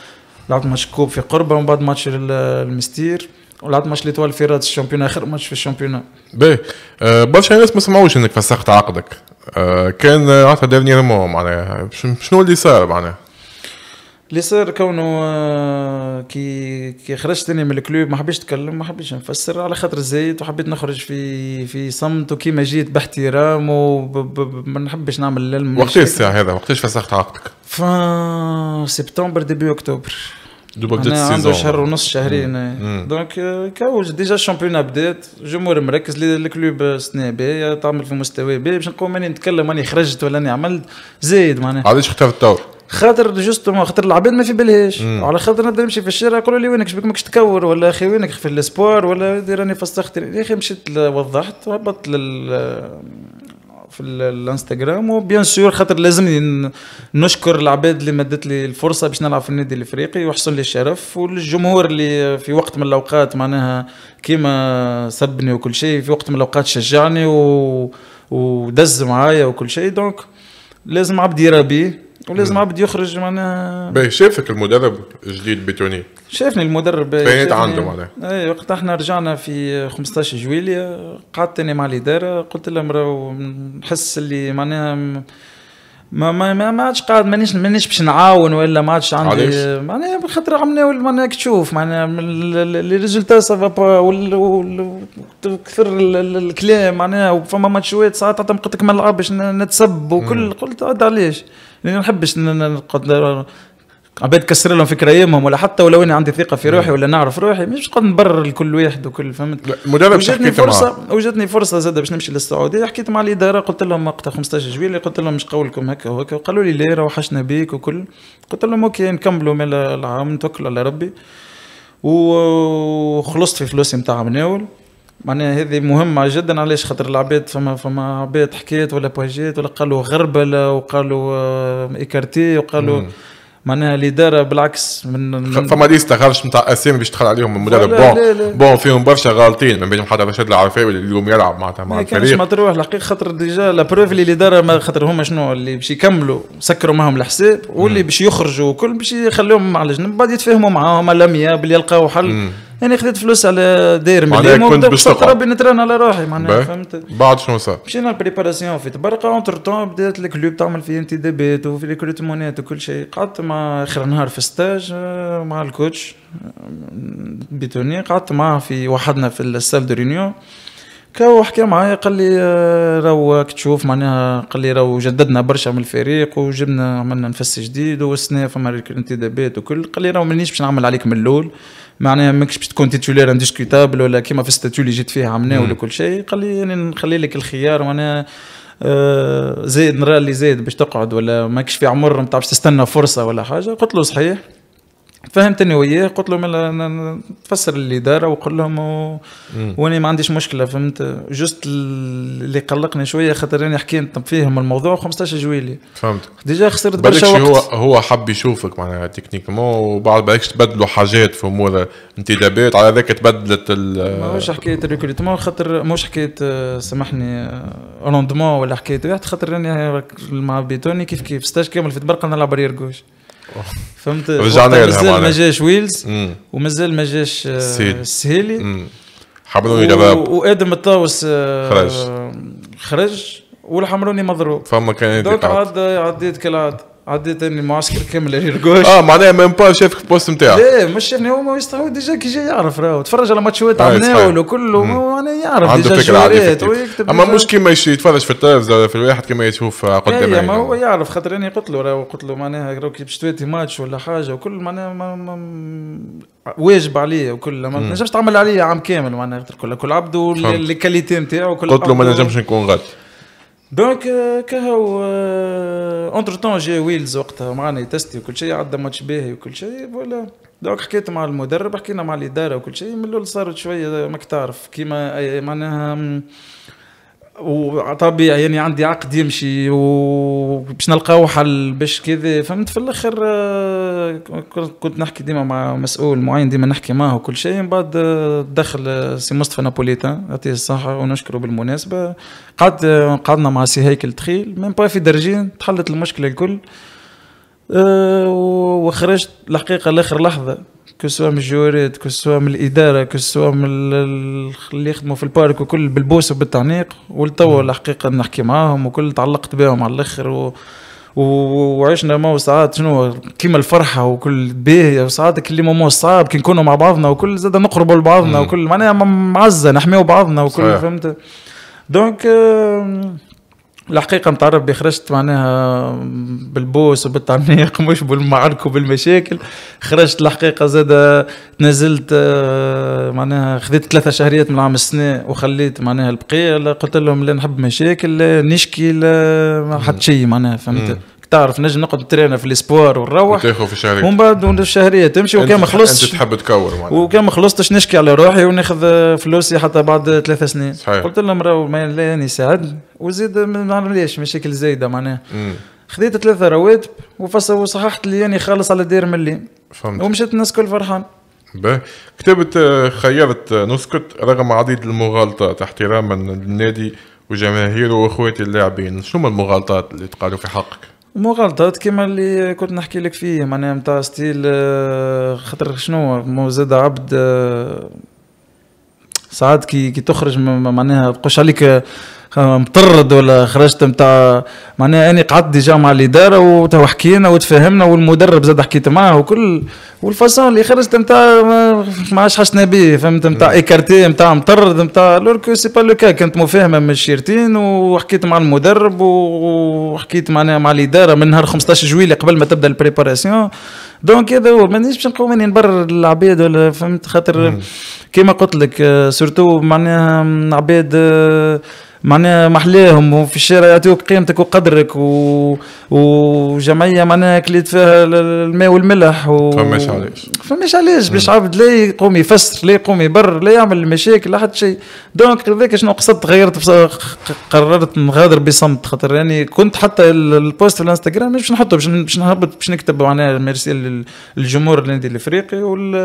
لعبت ماتش كوب في قربه ومن بعد ماتش المستير ولعبت ماتش ليتوال في رياض الشامبيون اخر ماتش في الشامبيون
باهي برشا ناس ما سمعوش انك فسخت عقدك كان آه، كان عطا مو معناها شنو اللي صار معناها
اللي صار كونه آه، كي كي خرجت انا من الكلوب ما حبيتش نتكلم ما حبيتش نفسر على خاطر زيت وحبيت نخرج في في صمت وكيما جيت باحترام وما نحبش نعمل وقتاش الساعه
هذا وقتاش فسخت عقدك؟
ف سبتمبر ديبي اكتوبر دوبا بدات السيزون عنده شهر ونص شهرين إيه. دونك آه، كاوج ديجا الشامبيون بدات جمهور مركز لي الكلوب سني باهيه تعمل في مستوى بي باش نقول ماني نتكلم ماني خرجت ولا اني عملت زايد معناها علاش اخترت الدور خاطر جوستومون خاطر العباد ما في بالهاش على خاطر نبدا نمشي في الشارع يقولوا لي وينك شبيك ماكش تكور ولا اخي وينك في الاسبوار ولا راني فسخت يا اخي مشيت وضحت وهبطت لل في الانستغرام وبيان سور خاطر لازمني نشكر العباد اللي مدت لي الفرصه باش نلعب في النادي الافريقي وحصل لي الشرف والجمهور اللي في وقت من الاوقات معناها كيما سبني وكل شيء في وقت من الاوقات شجعني و... ودز معايا وكل شيء دونك لازم عبد يرى ولازم نعم. عبد يخرج معناها باهي
شافك المدرب الجديد بتوني شافني المدرب بيانات عنده معناها
اي وقت احنا رجعنا في 15 جويليا قعدت انا مع الاداره قلت لهم راهو نحس اللي معناها ما ما ما, ما عادش قاعد مانيش مانيش باش نعاون ولا ما عادش عندي معناها خاطر عم ناول معناها تشوف معناها لي ريزولتا سافا با كثر الكلام معناها وفما ماتشات ساعات حتى قلت لك ما نلعب باش نتسب وكل قلت علاش لاني ما نحبش نقعد عباد كسر لهم فكره يمهم ولا حتى ولو اني عندي ثقه في روحي نعم. ولا نعرف روحي مش قد نبرر لكل واحد وكل فهمت مدرب وجدني فرصه معه. وجدني فرصه زاد باش نمشي للسعوديه حكيت مع الاداره قلت لهم وقتها 15 جويلي قلت لهم مش قولكم هكا وهكا قالوا لي لا وحشنا بيك وكل قلت لهم اوكي نكملوا من العام نتوكل على ربي وخلصت في فلوسي نتاع مناول معناها هذه مهمة جدا علاش خاطر العباد فما فما عباد حكيت ولا بواجيت ولا قالوا غربلة وقالوا آه، ايكارتي وقالوا مم. معناها الاداره بالعكس من فما ليست
خرجت نتاع اسامي باش تدخل عليهم المدرب بون بون فيهم برشا غالطين من بينهم حتى رشاد العرفاوي اللي اليوم يلعب معناتها مع الفريق كانش
مطروح الحقيقه خاطر ديجا لا بروف اللي الاداره ما خاطر هما شنو اللي باش يكملوا سكروا معاهم الحساب واللي باش يخرجوا وكل باش يخليهم على جنب بعد يتفاهموا معاهم على 100 باللي يلقاو حل انا يعني خذيت فلوس على داير مليم كنت باش ربي نترن على روحي معناها فهمت بعد شنو صار؟ مشينا البريباراسيون في تبرقه اونتر تون بدات الكلوب تعمل في انتدابات وفي ريكروتمونات وكل شيء قعدت مع اخر نهار في ستاج آه، مع الكوتش آه، بيتوني قعدت معاه في وحدنا في السال دو رينيون كاو حكى معايا قال لي راهو تشوف معناها قال لي راهو جددنا برشا من الفريق وجبنا عملنا نفس جديد والسنه فما انتدابات وكل قال لي راهو مانيش باش نعمل عليك من الاول معناها ماكش باش تكون تيتولير انديسكوتابل ولا كيما في ستاتيو اللي جيت فيه عمنا ولا كل شيء قال لي يعني نخلي لك الخيار معناها آه، زيد نرى اللي زيد باش تقعد ولا ماكش في عمر ما تعرفش تستنى فرصه ولا حاجه قلت له صحيح فهمتني انا وياه قلت لهم تفسر اللي دار وقول لهم و... وانا ما عنديش مشكله فهمت جوست اللي قلقني شويه خاطر انا حكيت فيهم الموضوع 15 جويلي فهمت ديجا خسرت برشا وقت هو
هو حب يشوفك معناها تكنيكمون وبعد بالك تبدلوا حاجات في امور انتدابات على ذاك تبدلت ال ماهوش
حكايه ريكريتمون خاطر ماهوش حكايه سامحني روندمون ولا حكايه واحد خاطر راني مع بيتوني كيف كيف ستاج كامل في تبرقه نلعب رير جوش فهمت رجعنا مازال ما جاش ويلز ومازال ما جاش السهيلي آه، حمروني دابا وادم الطاوس آه، خرج خرج والحمروني مضروب فما كان دونك عاد عديت كالعاده عديت اني معسكر كامل اللي يرقوش اه معناها ميم با شافك في البوست نتاعك ايه مش يعني هو ما يستحو ديجا كي جا يعرف راهو تفرج على ماتشات عمناول وكله معناها يعرف عنده فكره عادي اما مش
كيما يتفرج في التلفزة ولا في الواحد كيما يشوف قدامه ما هو
يعرف خاطر انا قلت له راهو قلت له معناها راهو كي باش تواتي ماتش ولا حاجه وكل معناها ما ما واجب عليا وكل ما نجمش تعمل عليا عام كامل معناها كل كل عبد والكاليتي نتاعو قلت له ما نجمش نكون غلط دونك كهو اونتر تون جي ويلز وقتها معنا يتستي وكل شيء عدى ماتش باهي وكل شيء فوالا دونك حكيت مع المدرب حكينا مع الاداره وكل شيء من الاول صارت شويه ماك تعرف كيما معناها وطبيعي يعني عندي عقد يمشي وباش نلقاو حل باش كذا فهمت في الاخر آه، كنت نحكي ديما مع مسؤول معين ديما نحكي معه وكل شيء من بعد آه، دخل آه، سي مصطفى نابوليتان يعطيه الصحه ونشكره بالمناسبه قعد قعدنا مع سي هيكل تخيل ميم با في درجين تحلت المشكله الكل وخرجت الحقيقه لاخر لحظه كو سوا من الجوارات كو سوا من الاداره كو سوا من اللي يخدموا في البارك وكل بالبوس وبالتعنيق ولتوا الحقيقه نحكي معاهم وكل تعلقت بهم على الاخر و... وعشنا ما ساعات شنو كيما الفرحه وكل باهيه وساعات كل مو صعب كي نكونوا مع بعضنا وكل زاد نقربوا لبعضنا وكل معناها معزه نحميو بعضنا وكل صحيح. فهمت دونك الحقيقه متعرف بي خرجت معناها بالبوس وبالتعميق مش بالمعارك وبالمشاكل خرجت الحقيقه زاد نزلت آه، معناها خذيت ثلاثة شهريات من عام السنة وخليت معناها البقية قلت لهم لا نحب مشاكل لا نشكي لا حتى شيء معناها فهمت تعرف نجم نقعد نترينا في الاسبوار ونروح وتاخذ في الشهريه ومن بعد الشهريه تمشي وكان ما خلصتش انت تحب تكور وكان ما خلصتش نشكي على روحي وناخذ فلوسي حتى بعد ثلاث سنين صحيح. قلت لهم راهو يعني ساعدني وزيد ما عمليش مشاكل زايده معناها خذيت ثلاثه رواتب وصححت لي يعني خالص على دير ملي فهمت ومشيت الناس كل فرحان
به كتبت خيرت نسكت رغم عديد المغالطات احتراما للنادي وجماهيره واخواتي اللاعبين شنو المغالطات اللي تقالوا في حقك
مغالطات كيما اللي كنت نحكي لك فيه معناها نتاع ستيل آه، خاطر شنو مو زاد عبد آه، ساعات كي كي تخرج معناها تقولش عليك آه، مطرد ولا خرجت نتاع معناها انا قعدت ديجا مع الاداره وحكينا حكينا وتفاهمنا والمدرب زاد حكيت معاه وكل والفاسون اللي خرجت نتاع ما عادش حشنا به فهمت نتاع ايكارتي نتاع مطرد نتاع لوركو سي با لو كا كنت مفاهمه من الشيرتين وحكيت مع المدرب وحكيت معناها مع الاداره من نهار 15 جويلي قبل ما تبدا البريباراسيون دونك هذا هو مانيش باش نقوم اني نبرر العباد ولا فهمت خاطر كيما قلت لك سورتو آه، معناها عباد آه، معناها محلاهم وفي الشارع يعطيوك قيمتك وقدرك و... وجمعيه معناها كليت فيها الماء والملح و... فماش علاش فماش علاش باش عبد لا يقوم يفسر لا يقوم يبر لا يعمل مشاكل لا حتى شيء دونك هذاك شنو قصدت غيرت قررت نغادر بصمت خاطر يعني كنت حتى البوست في الانستغرام مش نحطه باش باش نهبط باش نكتب معناها ميرسي للجمهور النادي الافريقي وال...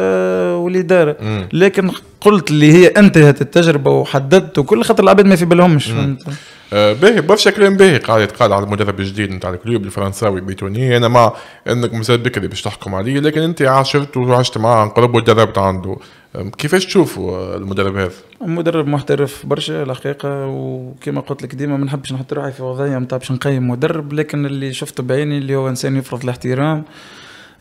والاداره لكن قلت اللي هي انتهت التجربه وحددت وكل خاطر العباد ما في بالهمش فهمت
آه باهي برشا كلام باهي قاعد يتقال على المدرب الجديد نتاع الكلوب الفرنساوي بيتوني انا مع انك مازال بكري باش تحكم عليه لكن انت عاشرت وعشت معاه عن قرب ودربت عنده كيفاش تشوفوا المدرب هذا؟
مدرب محترف برشا الحقيقة وكما قلت لك ديما ما نحبش نحط روحي في وضعية نتاع باش نقيم مدرب لكن اللي شفته بعيني اللي هو انسان يفرض الاحترام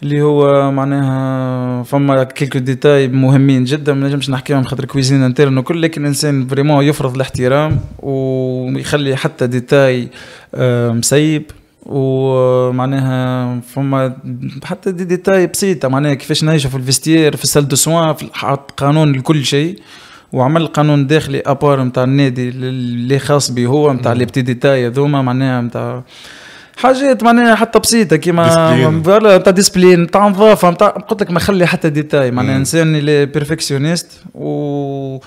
اللي هو معناها فما كيلكو ديتاي مهمين جدا ما نجمش نحكيهم خاطر كويزين انترن وكل لكن انسان فريمون يفرض الاحترام ويخلي حتى ديتاي آه، مسيب ومعناها فما حتى دي ديتاي بسيطه معناها كيفاش نعيشوا في الفيستير في السال دو سوان في حط قانون لكل شيء وعمل قانون داخلي ابار نتاع النادي اللي خاص به هو نتاع لي بتي ديتاي هذوما معناها نتاع حاجات معناها حتى بسيطه كيما فوالا تاع ديسبلين تاع نظافه قلت لك ما خلي حتى ديتاي معناها انسان اللي بيرفكسيونيست و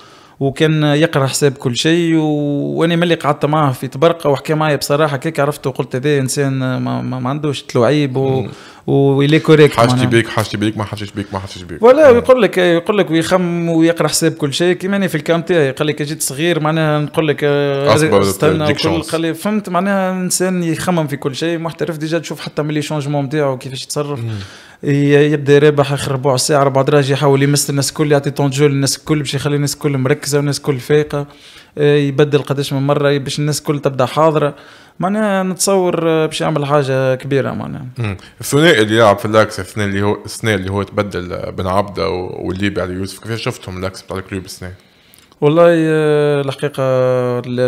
وكان يقرا حساب كل شيء واني ملي قعدت معاه في تبرقه وحكى معايا بصراحه كيك عرفته قلت هذا انسان ما, ما, ما عندوش تلوعيب و... ويلي كوريكت حاجتي بيك
حاجتي بيك ما حاجتش بيك ما
حاجتش بيك ولا يقول لك يقول لك ويخم ويقرا حساب كل شيء كيما انا في الكام تاعي قال لك جيت صغير معناها نقول لك استنى قال فهمت معناها انسان يخمم في كل شيء محترف ديجا تشوف حتى ملي شونجمون نتاعو كيفاش يتصرف يبدا يربح اخر ربع ساعه ربع دراج يحاول يمس الناس الكل يعطي طونجو للناس الكل باش يخلي الناس الكل مركزه والناس الكل فايقه آه، يبدل قداش من مره باش الناس الكل تبدا حاضره معناها نتصور آه، باش يعمل حاجه كبيره معناها
الثنائي اللي يلعب في الاكس الثنائي اللي هو السنه اللي هو تبدل بن عبده والليبي علي يوسف كيف شفتهم الاكس بتاع الكلوب السنه
والله آه، الحقيقه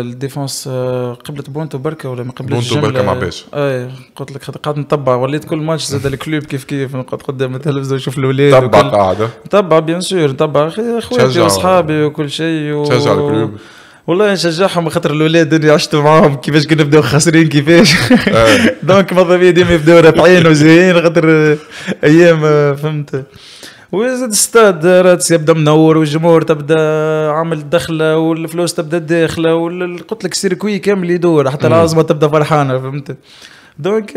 الديفونس آه، قبلت بونتو بركه ولا ما قبلتش بونتو بركه مع باش اي آه، إيه، قلت لك قاعد نطبع وليت كل ماتش زاد الكلوب كيف كيف نقعد قدام التلفزه ونشوف الاولاد طبع قاعده طبع بيان سور نتبع اخواتي واصحابي وكل شيء و... تشجع الكلوب والله نشجعهم خاطر الاولاد اللي عشت معاهم كيفاش كنا نبداو خاسرين كيفاش دونك ماذا بيا ديما يبداو رابعين وزين خاطر ايام فهمت والاستاد يبدا منور والجمهور تبدا عامل دخله والفلوس تبدا داخله قلت لك سيركوي كامل يدور حتى العاصمه تبدا فرحانه فهمت دونك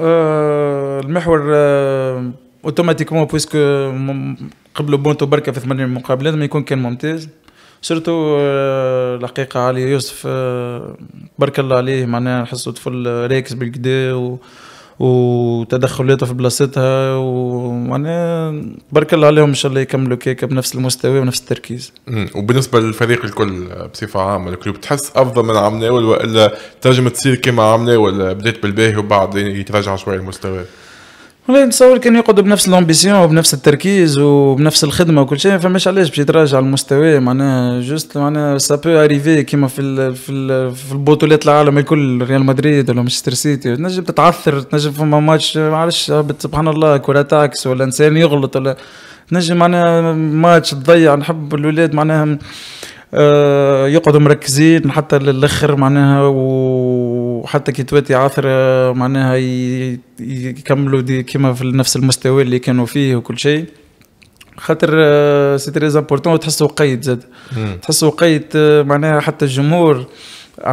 آه، المحور آه، اوتوماتيكمون بويسكو قبلوا بونتو بركه في ثمانية مقابلات ما يكون كان ممتاز سورتو الحقيقه آه، علي يوسف بارك الله عليه معناها نحسو طفل راكز بالكدا وتدخلاتها في بلاصتها وانا تبارك الله عليهم ان شاء الله يكملوا كيكه بنفس المستوى ونفس التركيز.
مم. وبالنسبه للفريق الكل بصفه عامه الكلوب تحس افضل من عمناول والا تنجم تصير كما عمناول بدات بالباهي وبعد يتراجع شويه المستوى؟
نتصور كان يقعد بنفس الامبيسيون وبنفس التركيز وبنفس الخدمه وكل شيء فماش علاش باش يتراجع المستوى معناها جوست معناها سا بو اريفي كيما في الـ في الـ في البطولات العالم الكل ريال مدريد ولا مانشستر سيتي تنجم تتعثر تنجم فما ماتش معلش سبحان الله كره تاكس ولا انسان يغلط ولا تنجم معناها ماتش تضيع نحب الاولاد معناها آه، يقعدوا مركزين حتى للاخر معناها و وحتى كي تواتي عاثر آه، معناها يكملوا دي كيما في نفس المستوى اللي كانوا فيه وكل شيء خاطر سي تري امبورتون تحسه قيد زاد تحسه قيد معناها حتى الجمهور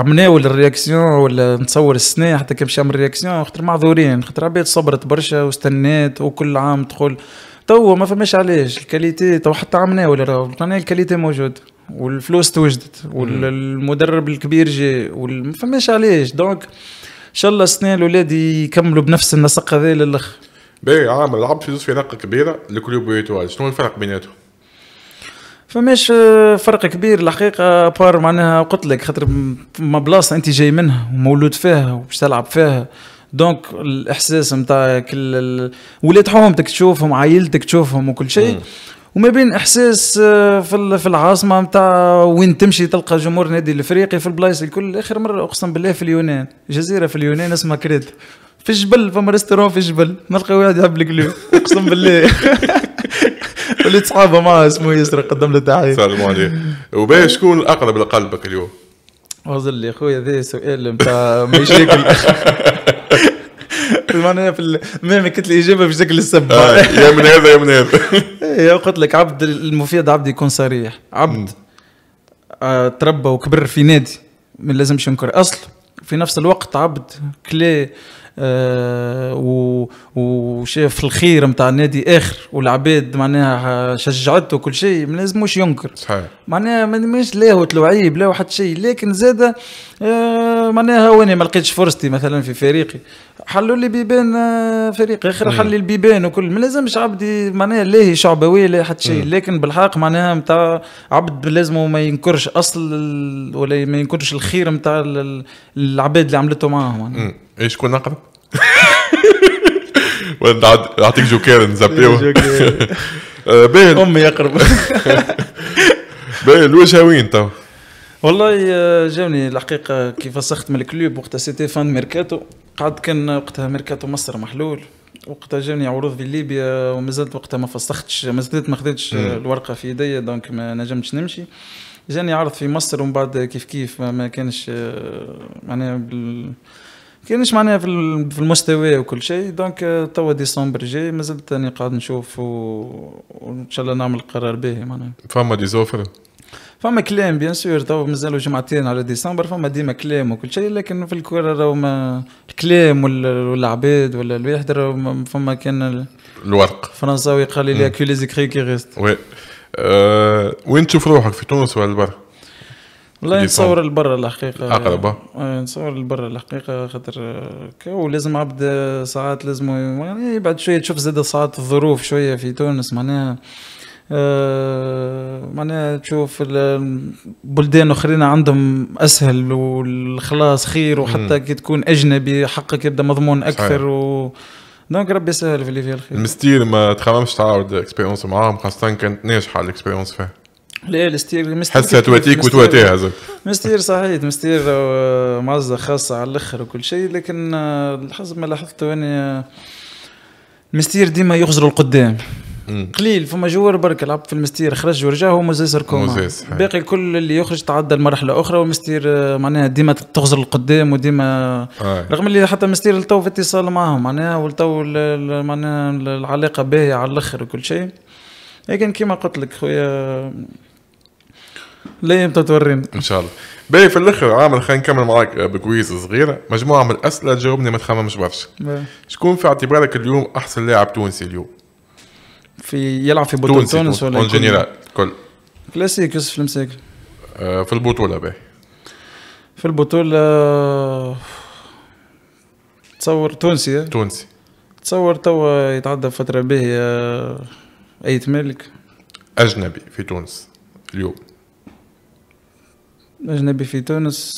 ولا الرياكسيون ولا نتصور السنه حتى كان مشى من رياكسيون خاطر معذورين خاطر عباد صبرت برشا واستنيت وكل عام تقول توا ما فماش علاش الكاليتي توا حتى معناها الكاليتي موجوده والفلوس توجدت والمدرب الكبير جاء وما فماش علاش دونك ان شاء الله السنه الاولاد يكملوا بنفس النسق هذا للاخر
باهي عام لعبت في زوج فرق كبيره ايتوال شنو الفرق بيناتهم؟
فماش آه، فرق كبير الحقيقه بار معناها قلت لك خاطر ما بلاصه انت جاي منها ومولود فيها وباش تلعب فيها دونك الاحساس نتاع كل ولاد حومتك تشوفهم عائلتك تشوفهم وكل شيء وما بين احساس آه، في العاصمه نتاع وين تمشي تلقى جمهور نادي الافريقي في البلايص الكل اخر مره اقسم بالله في اليونان جزيره في اليونان اسمها كريت في الجبل فما ريستورون في الجبل نلقى واحد يحب القلوب اقسم بالله وليت صحابه معاه اسمه ياسر قدم له تحيه سلام عليكم
وباهي شكون الاقرب لقلبك اليوم؟
وظل لي خويا هذا سؤال نتاع مشاكل المعنى في المهم كانت الاجابه بشكل السب آه، يا من هذا يا من هذا يا إيه، قلت لك عبد المفيد عبد يكون صريح عبد آه، تربى وكبر في نادي ما لازمش ينكر اصله في نفس الوقت عبد كلي آه، و وشاف الخير نتاع النادي اخر والعباد معناها شجعته وكل شيء ما لازموش ينكر صحيح معناها ماهيش لاهوت له عيب لا حتى شيء لكن زاد آه معناها وانا ما لقيتش فرصتي مثلا في فريقي حلوا لي بيبان آه، فريقي اخر إيه. حل لي البيبان وكل ما لازمش عبدي معناها لا هي شعبويه لا حتى شيء إيه. لكن بالحق معناها نتاع عبد لازم ما ينكرش اصل ولا ما ينكرش الخير نتاع العباد اللي عملته معاهم إيه. ايش شكون اقرب؟
نعطيك جوكير نزبيوه آه، باهي امي يقرب باهي الوجهه وين تو؟
والله آه، جاوني الحقيقه كي فسخت من الكلوب وقتها سيتي فان ميركاتو قعدت كان وقتها ميركاتو مصر محلول وقتها جاني عروض في ليبيا ومازلت وقتها ما فسختش مازلت ما خديتش آه، الورقه في يدي دونك ما نجمتش نمشي جاني عرض في مصر ومن بعد كيف كيف ما كانش آه، معناها بال... كانش معناها في المستوى وكل شيء دونك توا ديسمبر جاي مازلت اني قاعد نشوف و... وان شاء الله نعمل قرار باهي معناها
فما دي زوفر
فما كلام بيان سور تو مازالوا جمعتين على ديسمبر فما ديما كلام وكل شيء لكن في الكره راهو ما الكلام والعباد ولا الواحد راهو فما كان الورق فرنساوي قال لي كو لي زيكري كي
ريست وي أه وين تشوف روحك في تونس ولا برا؟ والله نصور لبرا الحقيقه اقرب
نصور لبرا الحقيقه خاطر ولازم لازم عبد ساعات لازم يعني بعد شويه تشوف زاد ساعات الظروف شويه في تونس معناها أه، معناها تشوف بلدان اخرين عندهم اسهل والخلاص خير وحتى كي تكون اجنبي حقك يبدا مضمون اكثر صحيح. و دونك ربي يسهل في اللي فيه الخير
المستير ما تخممش تعاود اكسبيرونس معاهم خاصه كانت ناجحه الاكسبيرونس فيها
لا الستير مستير حسها تواتيك وتواتيها زاد مستير صحيح مستير معزه خاصه على الاخر وكل شيء لكن حسب ما لاحظته اني مستير ديما يخزر القدام قليل فما جوار برك لعب في المستير خرج ورجع هو موزيس ركوما باقي كل اللي يخرج تعدى لمرحله اخرى والمستير آه، معناها ديما تغزر القدام وديما آه. رغم اللي حتى مستير لتو في اتصال معهم معناها ولتو معناها العلاقه باهيه على الاخر وكل شيء لكن كيما قلت لك خويا لا تورين
ان شاء الله باهي في الاخر عامل خلينا نكمل معاك آه، بكويز صغيره مجموعه من الاسئله تجاوبني ما تخممش برشا شكون في اعتبارك اليوم احسن لاعب تونسي اليوم؟
في يلعب في بطوله تونس ولا اون جينيرال كل كلاسيك يوسف المساكل
آه، في البطوله باهي
في البطوله تصور تونسي تونسي تصور توا يتعدى فتره باهيه آه، اي مالك
اجنبي في تونس اليوم
اجنبي في تونس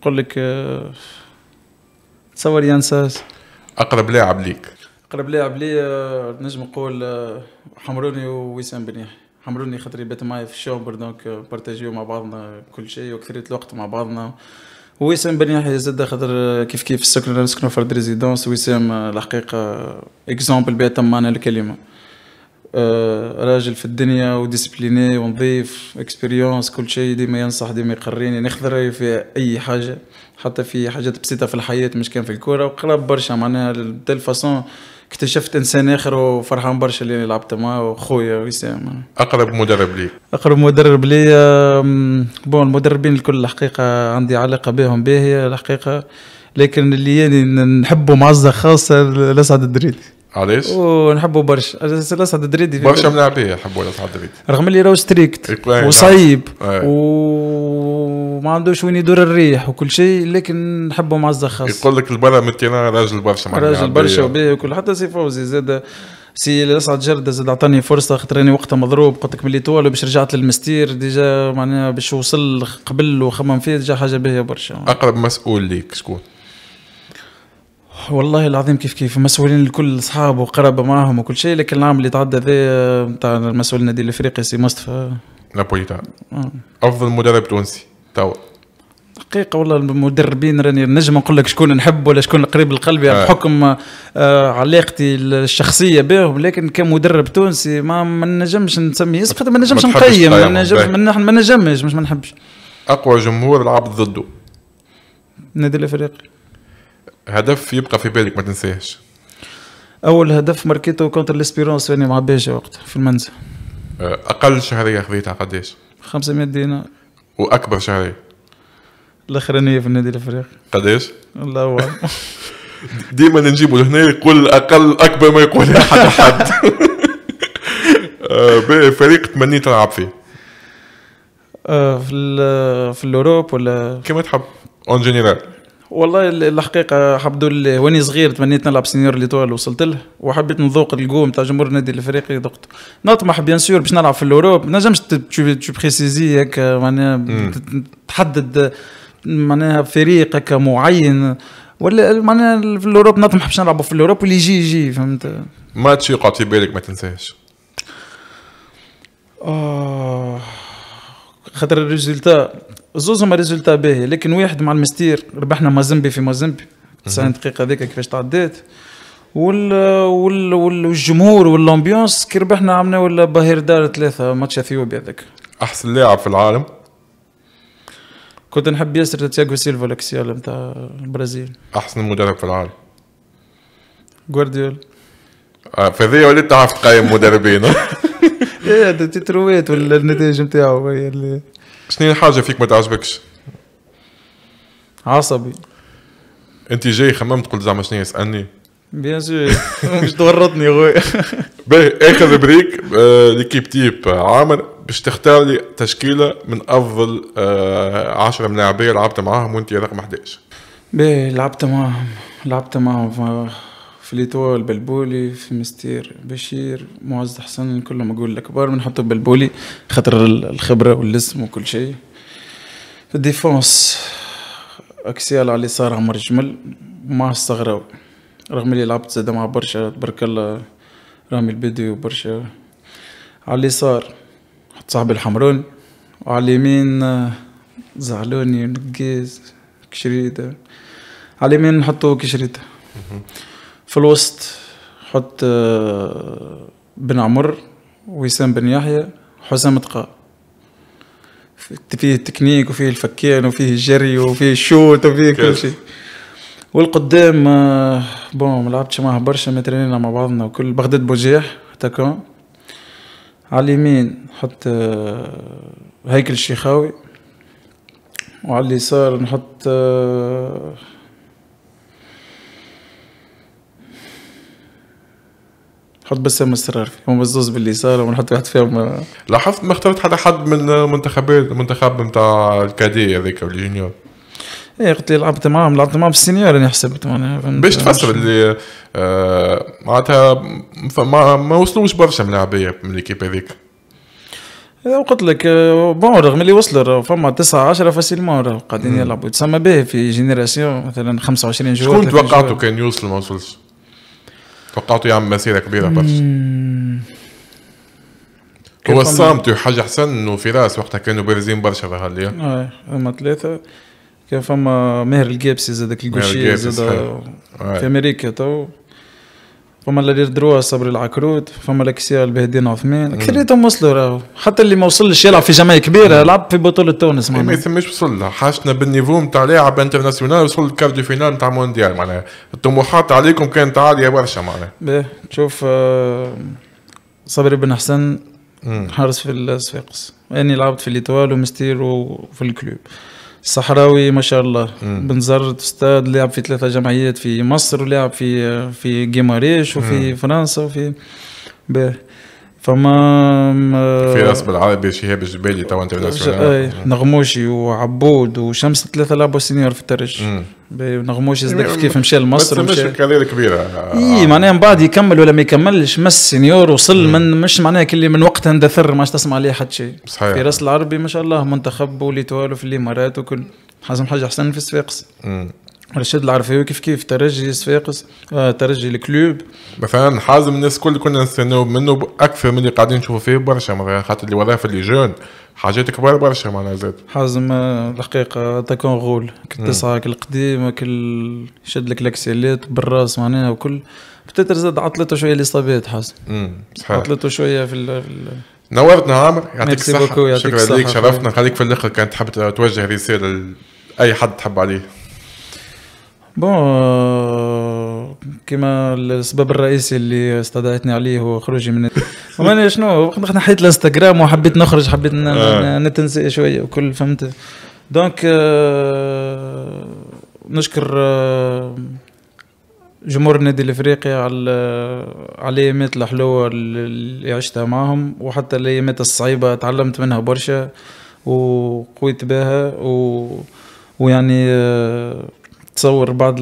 نقول لك آه، تصور يانساس اقرب لاعب ليك قرب لاعب لي آه، نجم نقول آه، حمروني ووسام بنيح حمروني خاطر يبات معايا في الشومبر دونك آه، بارتاجيو مع بعضنا كل شيء وكثرة الوقت مع بعضنا وسام بن يحيى زاد خاطر كيف كيف سكن نسكنو فرد ريزيدونس وسام الحقيقه اكزومبل بها معنا الكلمه آه، راجل في الدنيا وديسبليني ونظيف اكسبيريونس كل شيء ديما ينصح ديما يقريني نخذ رايه في اي حاجه حتى في حاجات بسيطه في الحياه مش كان في الكوره وقرب برشا معناها بدل فاسون اكتشفت انسان اخر وفرحان برشا اللي لعبت معاه وخويا وسام اقرب مدرب لي اقرب مدرب لي بون المدربين الكل الحقيقه عندي علاقه بهم باهيه الحقيقه لكن اللي يعني نحبه معزه خاصه لسعد الدريدي علاش؟ ونحبوا برشا الاسعد الدريدي برشا من العباد يحبوا الاسعد الدريدي رغم اللي راهو ستريكت وصيب وما عندوش وين يدور الريح وكل شيء لكن نحبه معزه الزخاص
يقول لك البلا متينا راجل برشا راجل برشا
وبيه وكل حتى سي فوزي زاد سي الاسعد جرده زاد عطاني فرصه خاطر راني وقتها مضروب قلت لك ملي طوال باش رجعت للمستير ديجا معناها باش وصل قبل وخمم فيه ديجا حاجه باهيه برشا
اقرب مسؤول ليك شكون؟
والله العظيم كيف كيف مسؤولين الكل اصحاب وقرابه معاهم وكل شيء لكن العام اللي تعدى ذا آه، نتاع مسؤول النادي الافريقي سي مصطفى
نابوليتان آه. افضل مدرب تونسي توا
دقيقة والله المدربين راني نجم نقول لك شكون نحب ولا شكون قريب لقلبي يعني آه. بحكم آه علاقتي الشخصية بهم لكن كمدرب تونسي ما, ما نجمش نسمي اسم ما نجمش نقيم ما نجمش ما نجمش مش ما نحبش
أقوى جمهور لعب ضده
النادي الأفريقي
هدف يبقى في بالك ما تنساهش
اول هدف ماركيته كونتر ليسبيرونس يعني مع بيجا وقتها في المنزل
آه، اقل شهريه خذيتها قداش
500 دينار
واكبر شهريه
الاخرانيه في النادي الافريقي قداش الله اعلم
ديما نجيبه لهنا يقول اقل اكبر ما يقول احد
احد
آه، فريق تمنيت تلعب فيه
آه، في في الاوروب ولا كما تحب اون جينيرال والله الحقيقة لله واني صغير تمنيت نلعب سينيور طوال وصلت له وحبيت نذوق الجو نتاع جمهور النادي الافريقي ذقت نطمح بيان سور باش نلعب في الاوروب ما نجمش تو بريسيزي هكا معناها تحدد معناها فريق هكا معين ولا معناها في الاوروب نطمح باش نلعبوا في الاوروب واللي يجي يجي فهمت
ماتش يقعد في بالك ما تنساهش
آه، خاطر الريزلتا زوز هما ريزولتا باهي لكن واحد مع المستير ربحنا مازمبي في مازمبي 90 دقيقه هذيك كيفاش تعديت وال وال والجمهور والامبيونس كي ربحنا عملنا ولا باهير دار ثلاثه ماتش اثيوبيا هذاك احسن
لاعب في العالم
كنت نحب ياسر تياغو سيلفا لاكسيال نتاع البرازيل
احسن مدرب في العالم غوارديولا آه، فذي وليت تعرف تقيم مدربين
ايه تترويت والنتائج نتاعو هي اللي
شنو حاجه فيك ما تعجبكش عصبي انت جاي خممت قلت زعما شنو يسالني
بيان سور مش تورطني خويا باهي اخر
بريك آه، ليكيب تيب عامر باش تختار لي تشكيله من افضل 10 آه، ملاعبيه لعبت معاهم وانت رقم 11
باهي لعبت معاهم لعبت معاهم في ليتوال بلبولي في مستير بشير معز حسن كلهم اقول الكبار بنحطوا بلبولي خاطر الخبره والاسم وكل شيء في الديفونس اكسيال على اليسار عمر الجمل مع استغرب رغم اللي لعبت زاد مع برشا تبارك الله رامي البدوي وبرشا على اليسار حط صاحبي الحمرون وعلى اليمين زعلوني نقيز كشريده على اليمين نحطو كشريده في الوسط حط آه، بن عمر وسام بن يحيى حسام تقا فيه التكنيك وفيه الفكان وفيه الجري وفيه الشوت وفيه كل شيء والقدام آه، بون ما لعبتش معاه برشا ترينينا مع بعضنا وكل بغداد بوجيح اتاكون على اليمين نحط آه، هيكل الشيخاوي وعلى اليسار نحط حط بس السرار فيهم بزوز باللي صار ونحط واحد فيهم لاحظت ما اخترت حتى حد من
المنتخبات المنتخب نتاع الكادي هذاك الجونيور
ايه قلت لي لعبت معاهم لعبت معاهم في السينيور انا حسبت معناها باش تفسر
اللي آه معناتها ما, ما وصلوش برشا من العبايه من الكيب هذيك
قلت لك آه، بون رغم اللي وصلوا فما 9 10 فاسيلمون راه قاعدين يلعبوا تسمى به في جينيراسيون مثلا 25 جوار شكون توقعته كان
يوصل ما وصلش؟ توقعته يعمل مسيره كبيره برشا
هو الصامتي
وحاج حسن وفراس وقتها كانوا بارزين برشا بهالليا
اه هما ثلاثه كان فما ماهر القابسي زادك القوشيه زاد آه. في امريكا تو فما اللي دروها صبري العكروت فما الكسير البهدين عثمان كليتهم وصلوا راهو حتى اللي ما وصلش يلعب في جمعيه كبيره لعب في بطوله تونس معناها ما يسميش وصل حاشنا بالنيفو نتاع لاعب انترناسيونال وصل
الكارديو فينال نتاع مونديال معناها الطموحات عليكم كانت عاليه برشا معناها
تشوف آه، صبري بن حسن حارس في الصفاقس اني يعني لعبت في ليتوال ومستير وفي الكلوب صحراوي ما شاء الله بنزر استاذ لعب في ثلاثه جمعيات في مصر ولعب في في جيماريش وفي فرنسا وفي باهي فما في راس بالعربي شهاب الجبالي تو انت إيه، نغموشي وعبود وشمس ثلاثه لعبوا سينيور في الترج نغموشي زدك يعني كيف مشى لمصر مش كارير كبيره اي معناها من بعد يكمل ولا ما يكملش مس سينيور وصل من مش معناها كلي من وقتها اندثر ما تسمع عليه حد شيء صحيح في راس العربي ما شاء الله منتخب وليتوالو في الامارات وكل حازم حاج حسن في صفاقس رشيد العرفاوي كيف كيف ترجي صفاقس آه، ترجي الكلوب مثلا حازم الناس
الكل كنا نستناو منه اكثر من اللي قاعدين نشوفوا فيه برشا مثلا خاطر اللي وراه في اللي جون حاجات
كبار برشا معناها زاد حازم آه، الحقيقه تكون غول تسعه القديم كل شد لك الاكسيلات بالراس معناها وكل بتتر زاد عطلته شويه الاصابات حازم عطلته شويه في, ال... في ال... نورتنا عامر يعطيك الصحه شكرا لك شرفتنا خليك
في الاخر كانت تحب توجه رساله لاي حد تحب عليه
بون آه، كيما السبب الرئيسي اللي استدعتني عليه هو خروجي من وانا شنو نحيت الانستغرام وحبيت نخرج حبيت آه. نتنسى شويه وكل فهمت دونك آه، نشكر جمهور النادي الافريقي على على الايامات الحلوه اللي عشتها معهم وحتى الايامات الصعيبه تعلمت منها برشا وقويت بها و... ويعني تصور بعض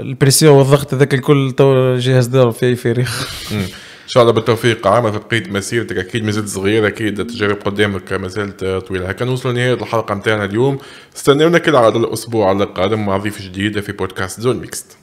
البريسيون والضغط هذاك الكل تو جهاز دار في اي فريق
ان شاء الله بالتوفيق عامة بقيه مسيرتك اكيد مازلت صغير اكيد التجارب قدامك مازالت طويله هكا نوصلوا لنهايه الحلقه نتاعنا اليوم استناونا كالعاده الاسبوع القادم مع ضيف جديد في بودكاست زون ميكست